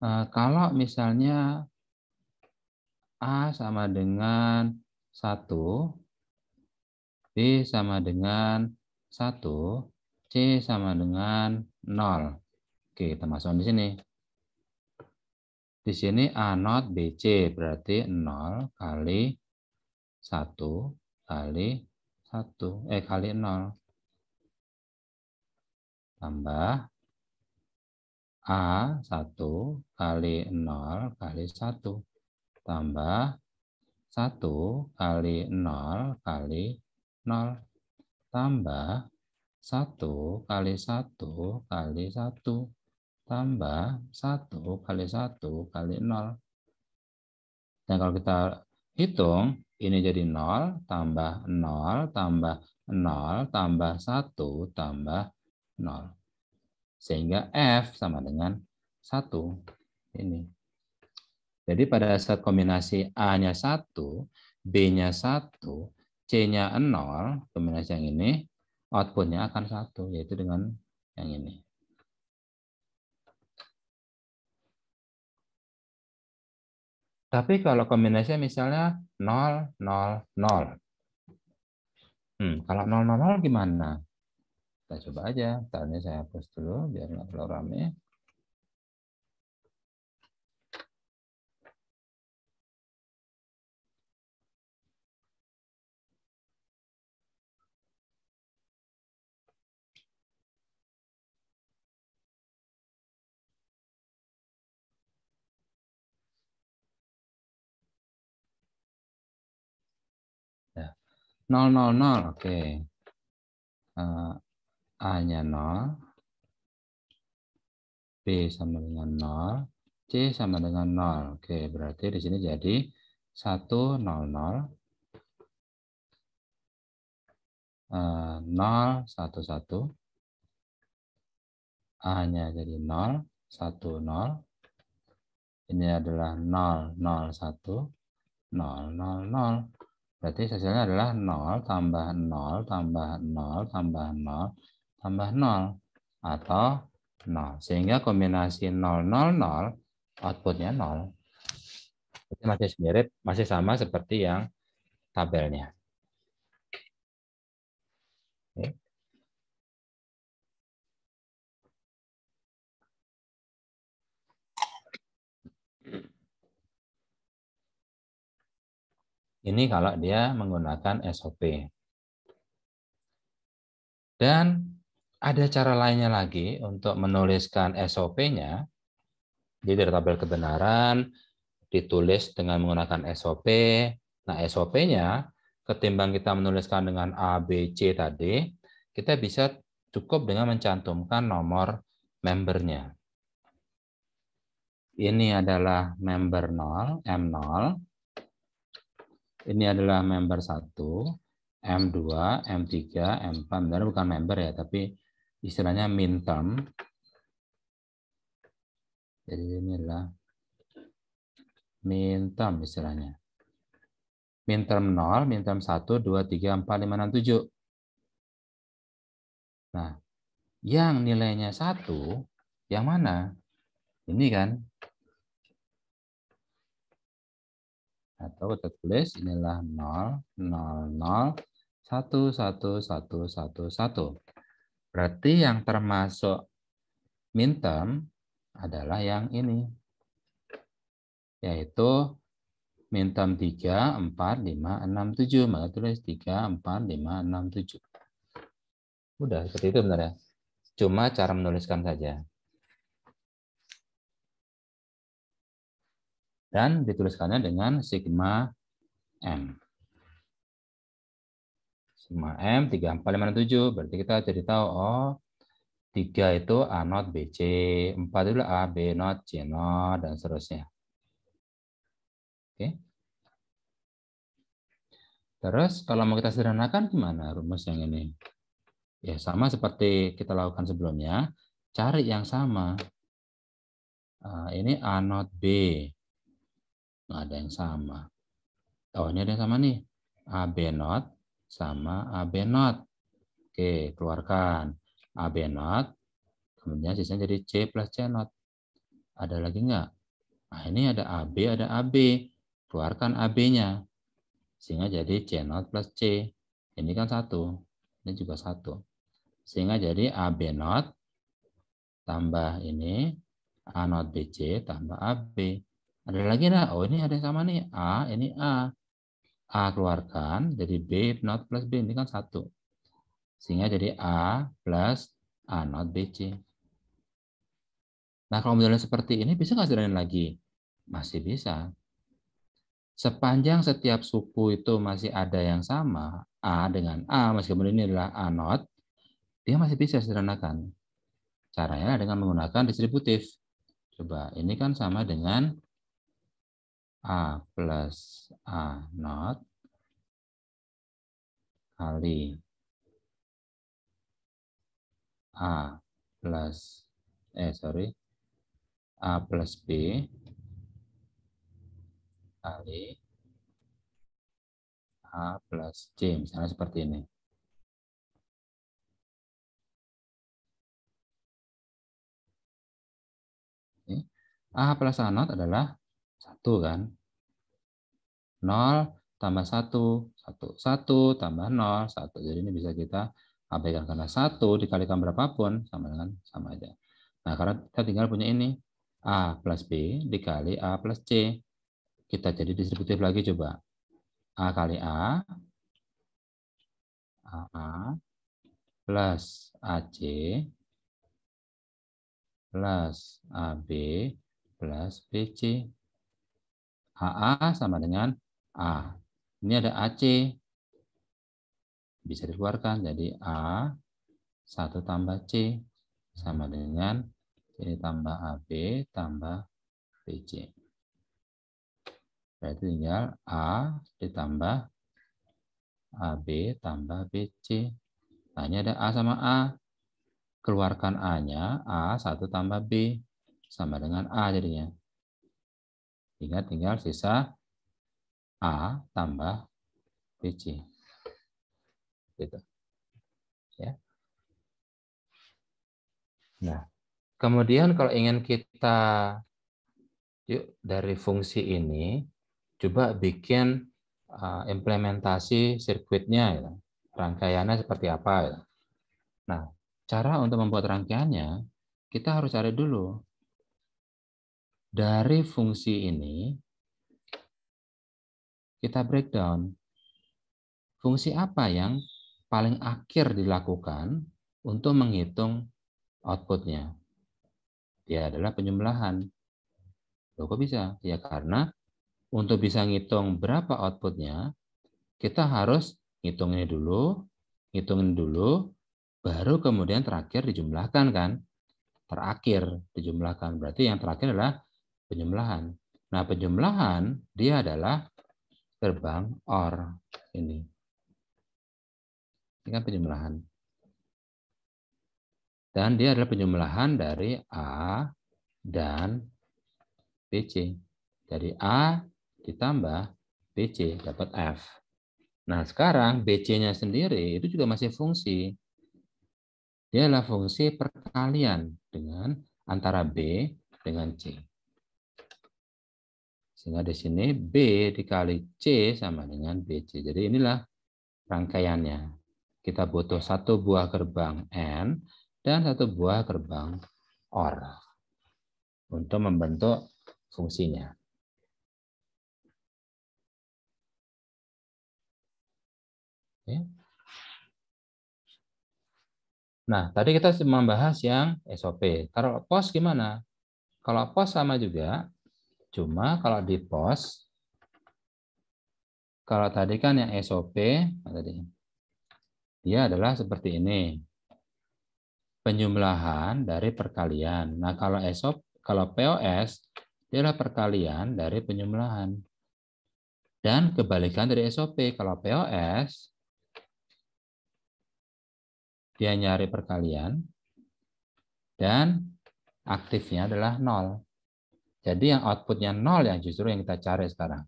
Eh, kalau misalnya A sama dengan 1, B sama dengan 1, C sama dengan 0. Oke, kita masukkan di sini. Di sini A 0 BC berarti 0 kali 1 kali 1 eh kali 0. Tambah A 1 kali 0 kali 1 tambah 1 kali 0 kali 0 tambah 1 kali 1 kali 1 tambah 1 kali 1 kali 0. Dan kalau kita hitung, ini jadi 0, tambah 0, tambah 0, tambah 1, tambah 0. Sehingga F sama dengan 1. Ini. Jadi pada saat kombinasi A-nya 1, B-nya 1, C-nya 0, kombinasi yang ini, outputnya akan 1, yaitu dengan yang ini. Tapi kalau kombinasinya misalnya 0, 0, 0. Hmm, kalau 0, 0, 0 gimana? Kita coba aja. Tadinya saya hapus dulu biar nggak terlalu rame. 0, 0, 0. Oke. Uh, eh, A-nya 0. B sama dengan 0. C sama dengan 0. Oke, berarti di sini jadi 1, 0, 0. Uh, 0, 1, 1. A-nya jadi 0, 1, 0. Ini adalah 0, 0, 1, 0, 0, 0. Berarti hasilnya adalah 0 tambah 0 tambah 0 tambah 0 tambah 0 atau 0. Sehingga kombinasi 0, 0, 0 outputnya 0. Jadi masih mirip, masih sama seperti yang tabelnya. Ini kalau dia menggunakan SOP. Dan ada cara lainnya lagi untuk menuliskan SOP-nya. Jadi dari tabel kebenaran ditulis dengan menggunakan SOP. Nah, SOP-nya ketimbang kita menuliskan dengan A, B, C tadi, kita bisa cukup dengan mencantumkan nomor membernya. Ini adalah member 0, M0 ini adalah member 1, M2, M3, M4, Sebenarnya bukan member ya, tapi istilahnya min term. Jadi ini adalah min term istilahnya. Min term 0, min term 1, 2, 3, 4, 5, 6, 7. Nah, yang nilainya 1, yang mana? Ini kan, atau kita tulis inilah 0 0 0 1 1 1 1 1. Berarti yang termasuk minterm adalah yang ini yaitu minterm 3 4 5 6 7 maka tulis 3 4 5 6 7. Udah seperti itu benar ya. Cuma cara menuliskan saja. dan dituliskannya dengan sigma M. Sigma M 3457 berarti kita jadi tahu, oh, 3 itu A not BC, 4 itu A, B not, C not, dan seterusnya. Oke. Terus kalau mau kita sederhanakan gimana rumus yang ini? Ya sama seperti kita lakukan sebelumnya, cari yang sama. Ah, ini A not B, nggak ada yang sama. Oh, ini ada yang sama nih. AB not sama AB not. Oke, keluarkan AB not, kemudian sisanya jadi C plus C not. Ada lagi nggak? Nah, ini ada AB, ada AB. Keluarkan AB-nya. Sehingga jadi C not plus C. Ini kan satu. Ini juga satu. Sehingga jadi AB not tambah ini A not BC tambah AB. Ada lagi ada, oh ini ada yang sama nih, A, ini A. A keluarkan, jadi B not plus B, ini kan satu. Sehingga jadi A plus A not BC. Nah kalau misalnya seperti ini, bisa nggak sederhana lagi? Masih bisa. Sepanjang setiap suku itu masih ada yang sama, A dengan A, meskipun ini adalah A not, dia masih bisa sederhanakan. Caranya dengan menggunakan distributif. Coba, ini kan sama dengan A plus A not kali A plus, eh sorry, A plus B kali A plus C, misalnya seperti ini. A plus A not adalah 1 kan. 0 tambah 1, 1, 1 tambah 0, 1. Jadi ini bisa kita abaikan karena 1 dikalikan berapapun sama dengan sama aja. Nah, karena kita tinggal punya ini. A plus B dikali A plus C. Kita jadi distributif lagi coba. A kali A. a a plus AC plus AB plus BC. HA sama dengan A. Ini ada AC. Bisa dikeluarkan. Jadi A 1 tambah C sama dengan C tambah AB tambah BC. Berarti tinggal A ditambah AB tambah BC. Nah, ini ada A sama A. Keluarkan A-nya, A 1 tambah B sama dengan A jadinya. Sehingga tinggal sisa A tambah BC. Gitu. Ya. Nah, kemudian kalau ingin kita yuk dari fungsi ini coba bikin uh, implementasi sirkuitnya ya. Rangkaiannya seperti apa ya. Nah, cara untuk membuat rangkaiannya kita harus cari dulu dari fungsi ini, kita breakdown. Fungsi apa yang paling akhir dilakukan untuk menghitung outputnya? Ya adalah penjumlahan. Loh kok bisa? Ya karena untuk bisa ngitung berapa outputnya, kita harus ngitungnya dulu, ngitungin dulu, baru kemudian terakhir dijumlahkan kan? Terakhir dijumlahkan. Berarti yang terakhir adalah penjumlahan. Nah, penjumlahan dia adalah gerbang OR ini. Ini kan penjumlahan. Dan dia adalah penjumlahan dari A dan BC. dari A ditambah BC dapat F. Nah, sekarang BC-nya sendiri itu juga masih fungsi. Dia adalah fungsi perkalian dengan antara B dengan C. Sehingga di sini B dikali C sama dengan BC. Jadi inilah rangkaiannya. Kita butuh satu buah gerbang N dan satu buah gerbang OR untuk membentuk fungsinya. Oke. Nah, tadi kita membahas yang SOP. Kalau POS gimana? Kalau POS sama juga, Cuma kalau di pos, kalau tadi kan yang SOP, tadi, dia adalah seperti ini. Penjumlahan dari perkalian. Nah, kalau SOP, kalau POS, dia adalah perkalian dari penjumlahan. Dan kebalikan dari SOP. Kalau POS, dia nyari perkalian, dan aktifnya adalah nol. Jadi yang outputnya nol yang justru yang kita cari sekarang.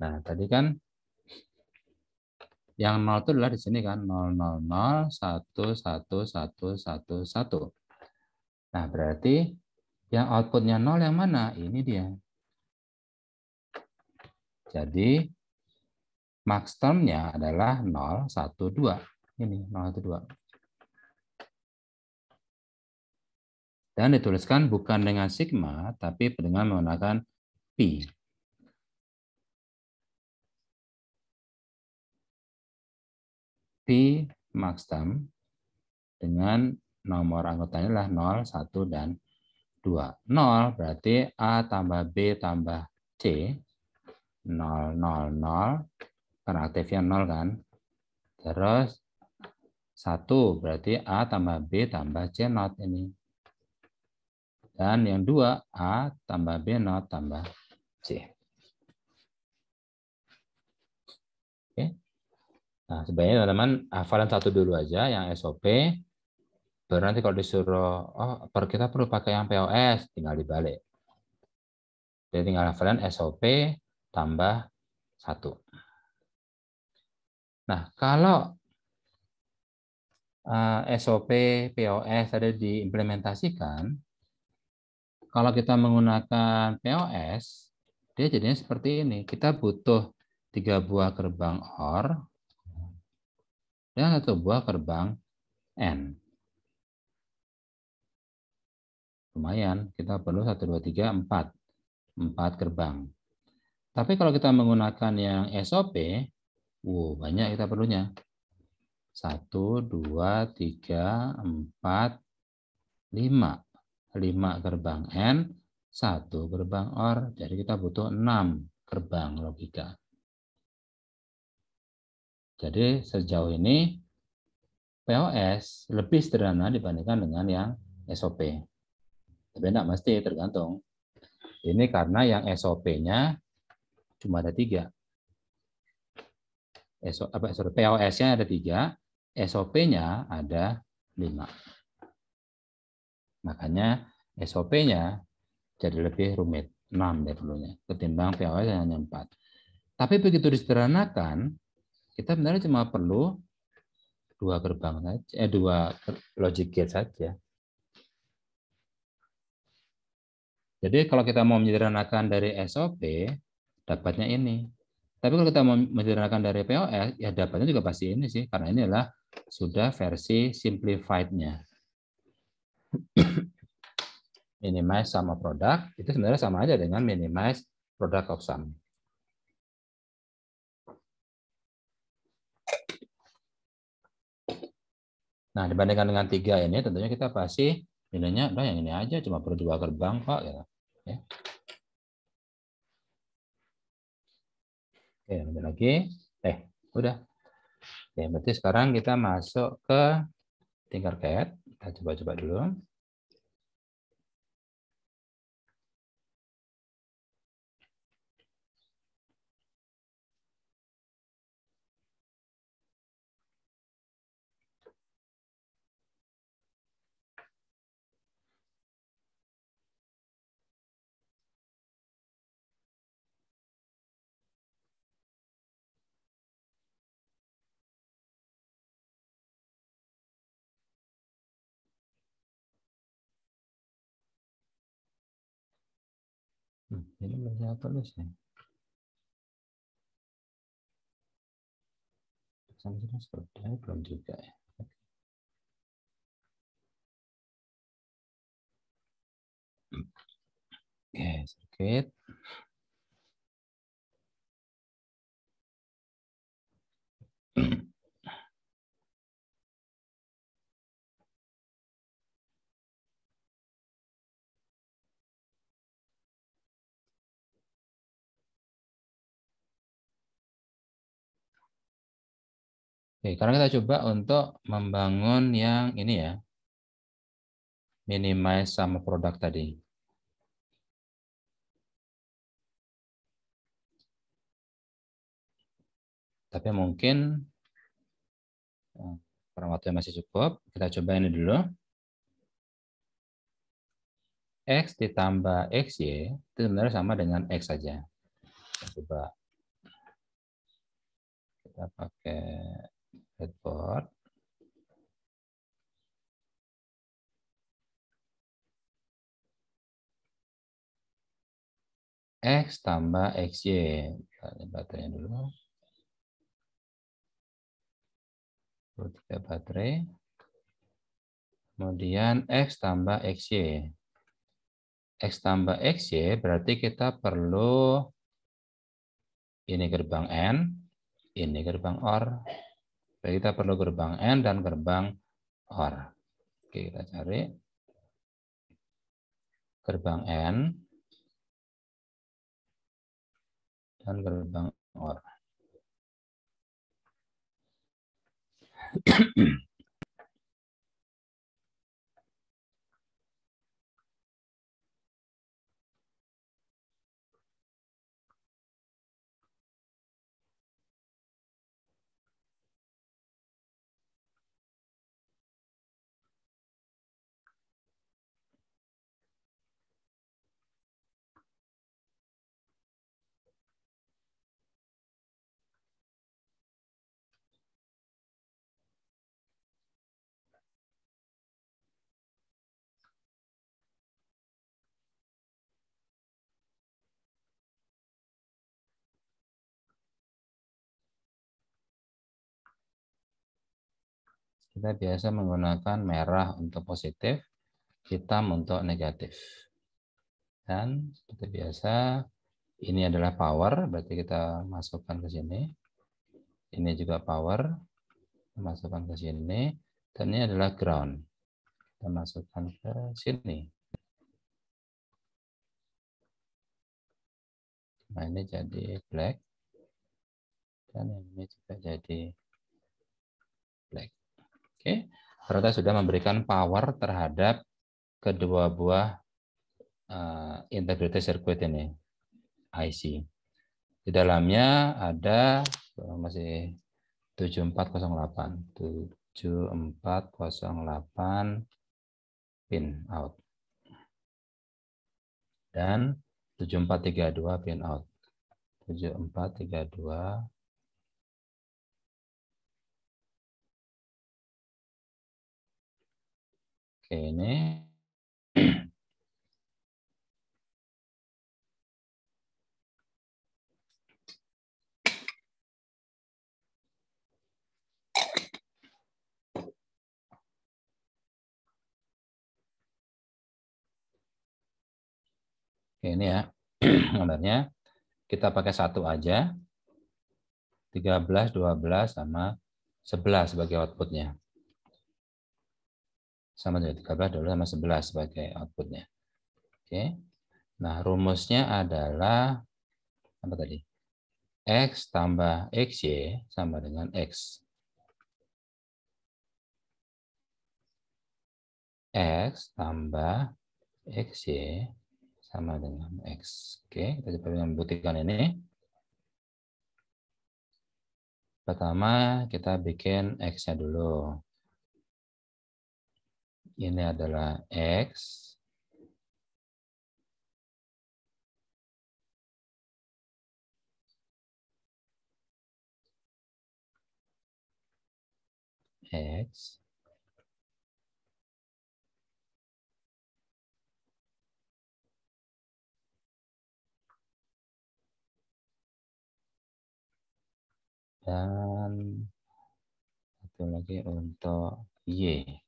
Nah, tadi kan yang nol itu adalah di sini kan 0 0 0 1 1 1 1 1. Nah, berarti yang outputnya nol yang mana? Ini dia. Jadi max termnya adalah 0 1 2. Ini 0 1 2. Dan dituliskan bukan dengan sigma, tapi dengan menggunakan pi. Pi maxtam dengan nomor anggotanya adalah 0, 1, dan 2. 0 berarti A tambah B tambah C. 0, 0, 0. Karena aktifnya 0 kan. Terus 1 berarti A tambah B tambah c not ini. Dan yang dua, A tambah B not tambah C. Oke. Nah, sebaiknya teman-teman hafalan satu dulu aja yang SOP. Baru nanti kalau disuruh, oh per kita perlu pakai yang POS, tinggal dibalik. Jadi tinggal hafalan SOP tambah satu. Nah, kalau eh, SOP POS ada diimplementasikan, kalau kita menggunakan POS, dia jadinya seperti ini. Kita butuh tiga buah gerbang OR dan satu buah gerbang N. Lumayan, kita perlu satu dua tiga empat empat gerbang. Tapi kalau kita menggunakan yang SOP, wow, banyak kita perlunya. satu dua tiga empat lima. 5 gerbang N, 1 gerbang OR. Jadi kita butuh 6 gerbang logika. Jadi sejauh ini POS lebih sederhana dibandingkan dengan yang SOP. Tapi tidak mesti, tergantung. Ini karena yang SOP-nya cuma ada tiga. SO, POS-nya ada tiga, SOP-nya ada lima. Makanya SOP-nya jadi lebih rumit, 6 ya dulunya, ketimbang POS yang hanya 4. Tapi begitu disederhanakan, kita benar-benar cuma perlu dua gerbang saja, eh dua logic gate saja. Jadi kalau kita mau menyederhanakan dari SOP, dapatnya ini. Tapi kalau kita mau menyederhanakan dari POS, ya dapatnya juga pasti ini sih, karena ini adalah sudah versi simplified-nya minimize sama produk itu sebenarnya sama aja dengan minimize product of sum. Nah, dibandingkan dengan tiga ini, tentunya kita pasti nilainya udah yang ini aja, cuma perlu dua gerbang, Pak. Gitu, ya. Oke, nanti lagi. Eh, udah. Oke, berarti sekarang kita masuk ke tingkat Tinkercad. Kita coba-coba dulu. Ini belum saya tulis ya. Pesan kita sudah belum juga ya. Oke, sedikit. Mm-hmm. Oke, sekarang kita coba untuk membangun yang ini ya. Minimize sama produk tadi. Tapi mungkin eh, karena yang masih cukup, kita coba ini dulu. X ditambah XY itu sebenarnya sama dengan X saja. Coba kita pakai headboard. X tambah XY. Kita baterainya dulu. 23 baterai. Kemudian X tambah XY. X tambah XY berarti kita perlu ini gerbang N, ini gerbang OR. Jadi kita perlu gerbang N dan gerbang OR. Oke, kita cari gerbang N dan gerbang OR. <clears throat> Kita biasa menggunakan merah untuk positif, hitam untuk negatif. Dan seperti biasa, ini adalah power, berarti kita masukkan ke sini. Ini juga power, kita masukkan ke sini. Dan ini adalah ground. Kita masukkan ke sini. Nah, ini jadi black. Dan ini juga jadi black. Oke, ternyata sudah memberikan power terhadap kedua buah uh, eh, integrated circuit ini, IC. Di dalamnya ada eh, masih 7408, 7408 pin out. Dan 7432 pin out. 7432 Bene. Oke, ini ya gambarnya. <clears throat> Kita pakai satu aja. 13, 12, sama 11 sebagai outputnya sama dengan 13 12 sama 11 sebagai outputnya. Oke. Nah, rumusnya adalah apa tadi? X tambah XY sama dengan X. X tambah XY sama dengan X. Oke, kita coba buktikan ini. Pertama, kita bikin X-nya dulu ini adalah X. X. Dan satu lagi untuk Y.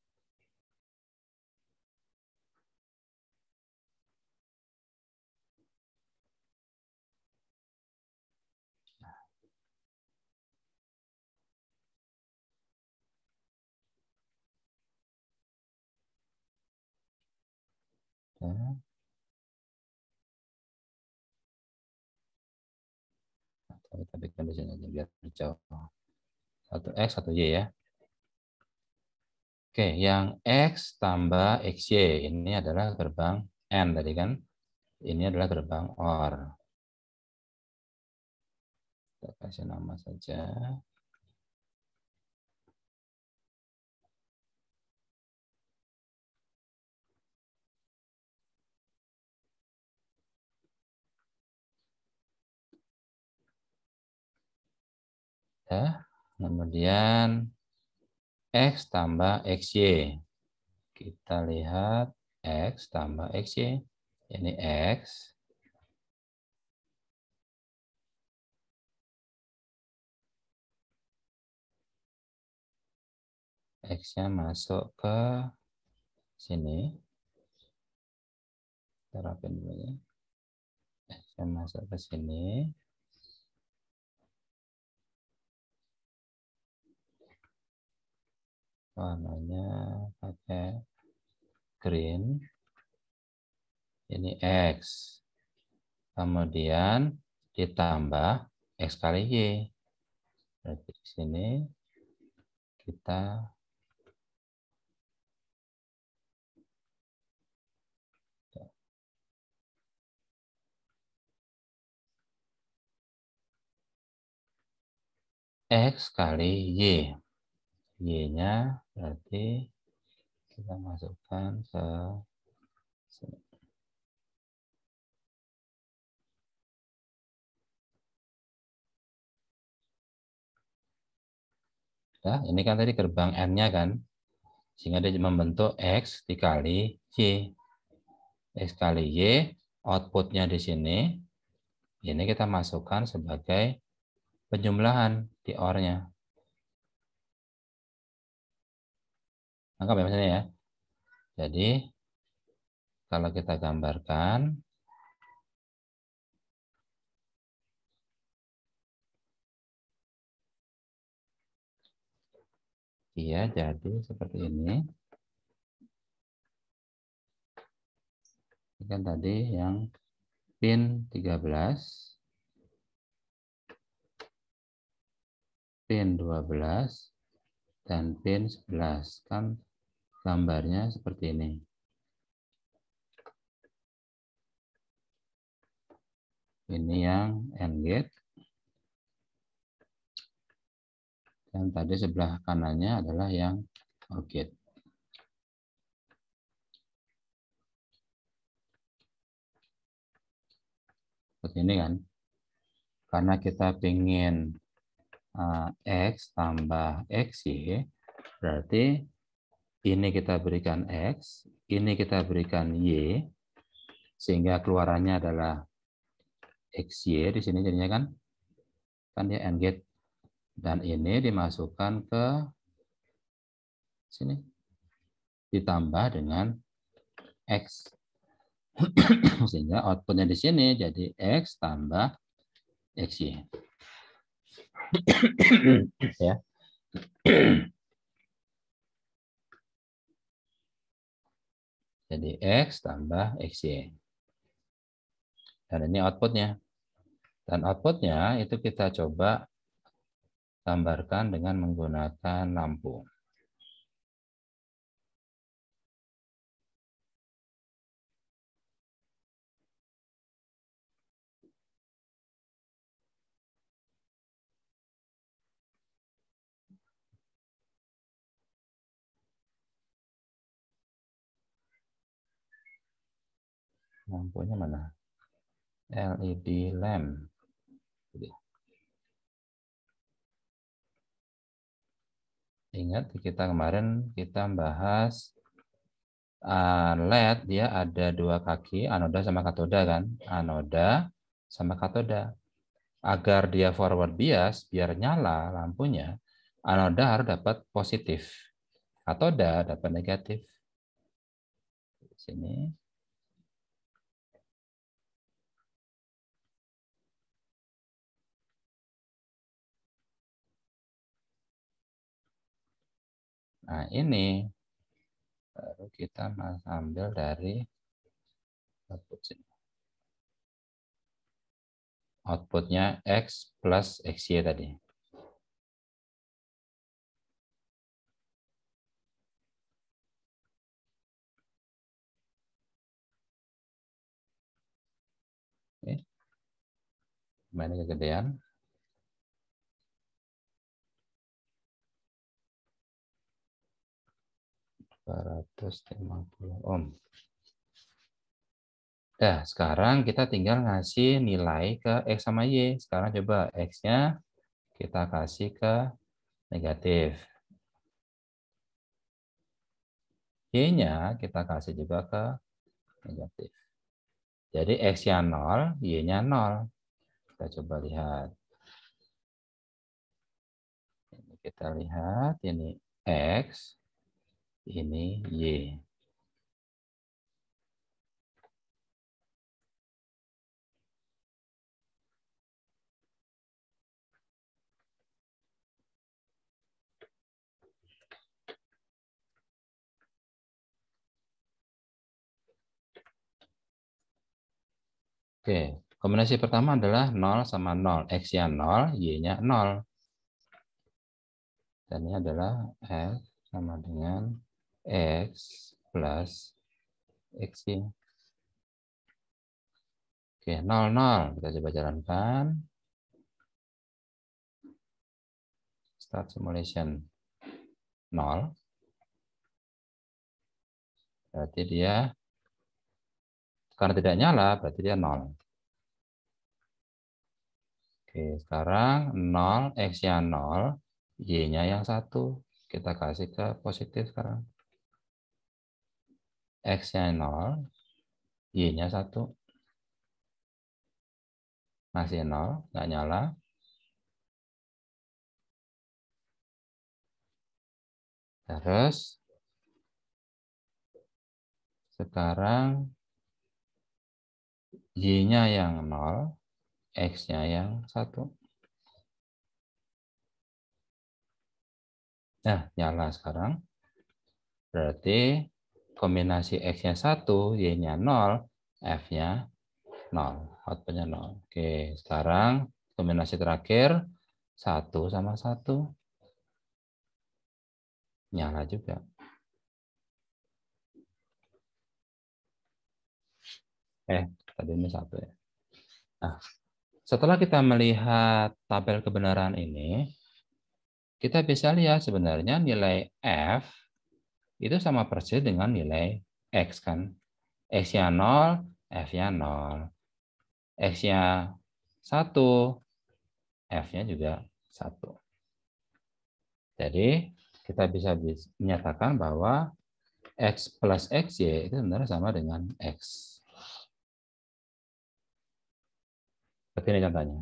Oke. Atau kita bikin di sini aja biar jauh. Satu X, satu Y ya. Oke, yang X tambah XY. Ini adalah gerbang N tadi kan. Ini adalah gerbang OR. Kita kasih nama saja. Ya. Kemudian X tambah XY. Kita lihat X tambah XY. Ini X. X-nya masuk ke sini. Terapin dulu ya. X-nya masuk ke sini. warnanya pakai green ini X kemudian ditambah X kali Y berarti di sini kita X kali Y. Y-nya berarti kita masukkan ke sini. Ya, ini kan tadi gerbang n nya kan. Sehingga dia membentuk X dikali Y. X kali Y, outputnya di sini. Ini kita masukkan sebagai penjumlahan di OR-nya. Anggap ya maksudnya ya. Jadi kalau kita gambarkan Iya, jadi seperti ini. Ini kan tadi yang pin 13, pin 12, dan pin 11. Kan gambarnya seperti ini. Ini yang end gate. Dan tadi sebelah kanannya adalah yang OR gate. Seperti ini kan. Karena kita ingin Eh, eh, X tambah XY, berarti ini kita berikan X, ini kita berikan Y, sehingga keluarannya adalah XY di sini jadinya kan, kan dia ya, AND gate. Dan ini dimasukkan ke sini, ditambah dengan X. <clears throat> sehingga outputnya di sini jadi X tambah XY. <coughs> ya. Jadi X tambah XY. Dan ini outputnya. Dan outputnya itu kita coba gambarkan dengan menggunakan lampu. lampunya mana LED lamp ingat kita kemarin kita membahas ah, LED dia ada dua kaki anoda sama katoda kan anoda sama katoda agar dia forward bias biar nyala lampunya anoda harus dapat positif katoda dapat negatif Di sini Nah, ini baru kita ambil dari output sini. Outputnya X plus x y tadi. ini Kembali kegedean. 250 ohm. Nah, sekarang kita tinggal ngasih nilai ke X sama Y. Sekarang coba X-nya kita kasih ke negatif. Y-nya kita kasih juga ke negatif. Jadi X-nya 0, Y-nya 0. Kita coba lihat. Ini kita lihat, ini X, ini Y. Oke, kombinasi pertama adalah 0 sama 0. X-nya 0, Y-nya 0. Dan ini adalah F sama dengan X plus x XY. Oke, 0, 0. Kita coba jalankan. Start simulation 0. Berarti dia, karena tidak nyala, berarti dia 0. Oke, sekarang 0, X-nya 0, Y-nya yang satu Kita kasih ke positif sekarang. X-nya 0, Y-nya 1. Masih 0, nggak nyala. Terus, sekarang Y-nya yang 0, X-nya yang 1. Nah, nyala sekarang. Berarti kombinasi X-nya 1, Y-nya nol, F-nya 0. Outputnya 0. Oke, sekarang kombinasi terakhir satu sama satu, Nyala juga. Eh, tadi ini satu ya. Nah, setelah kita melihat tabel kebenaran ini, kita bisa lihat sebenarnya nilai F itu sama persis dengan nilai X kan. X-nya 0, F-nya 0. X-nya 1, F-nya juga 1. Jadi kita bisa menyatakan bahwa X plus XY itu sebenarnya sama dengan X. Seperti ini contohnya.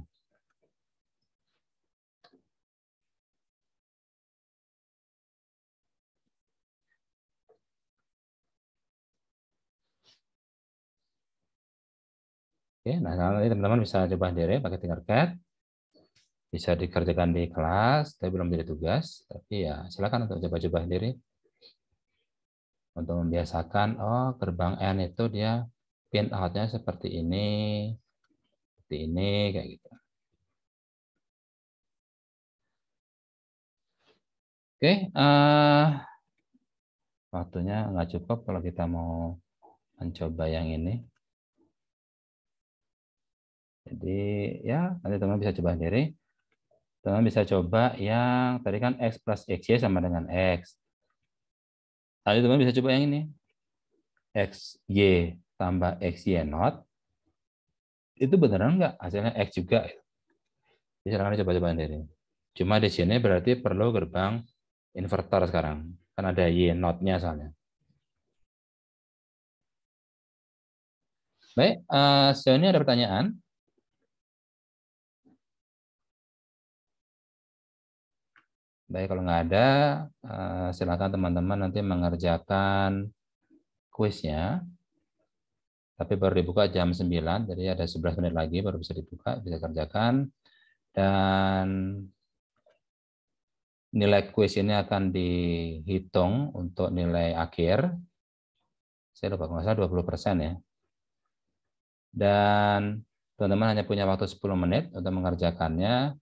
Oke, nah nanti teman-teman bisa coba sendiri pakai Tinkercad. Bisa dikerjakan di kelas, tapi belum jadi tugas. Tapi ya silakan untuk coba-coba sendiri. Untuk membiasakan, oh gerbang N itu dia pin out-nya seperti ini, seperti ini, kayak gitu. Oke, uh, waktunya nggak cukup kalau kita mau mencoba yang ini. Jadi ya nanti teman bisa coba sendiri. Teman bisa coba yang tadi kan X plus x y sama dengan X. Tadi teman bisa coba yang ini. x y tambah x y not. Itu beneran nggak? Hasilnya X juga. Jadi silahkan coba-coba sendiri. Cuma di sini berarti perlu gerbang inverter sekarang. Kan ada Y notnya soalnya. Baik, uh, sejauh ini ada pertanyaan? Baik, kalau nggak ada, eh, silakan teman-teman nanti mengerjakan kuisnya. Tapi baru dibuka jam 9, jadi ada 11 menit lagi baru bisa dibuka, bisa kerjakan. Dan nilai kuis ini akan dihitung untuk nilai akhir. Saya lupa, nggak salah 20 persen ya. Dan teman-teman hanya punya waktu 10 menit untuk mengerjakannya.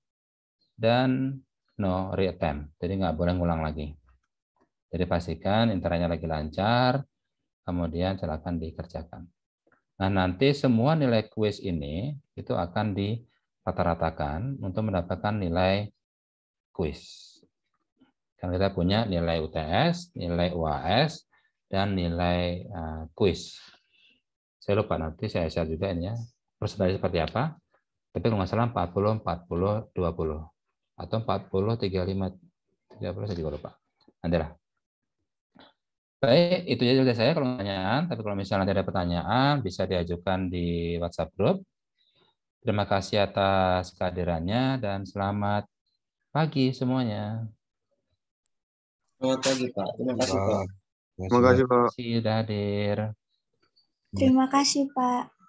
Dan no reattempt. Jadi nggak boleh ngulang lagi. Jadi pastikan internetnya lagi lancar, kemudian silakan dikerjakan. Nah, nanti semua nilai kuis ini itu akan dirata-ratakan untuk mendapatkan nilai kuis. Kan kita punya nilai UTS, nilai UAS, dan nilai uh, kuis. Saya lupa nanti saya share juga ini ya. Persentase seperti apa? Tapi kalau nggak salah 40, 40, 20 atau 40 35 30 saya juga lupa. Adalah. Baik, itu saja dari saya kalau pertanyaan, tapi kalau misalnya nanti ada pertanyaan bisa diajukan di WhatsApp group. Terima kasih atas kehadirannya dan selamat pagi semuanya. Selamat pagi Pak. Terima kasih Pak. Terima kasih Pak. Terima kasih sudah hadir. Terima kasih Pak.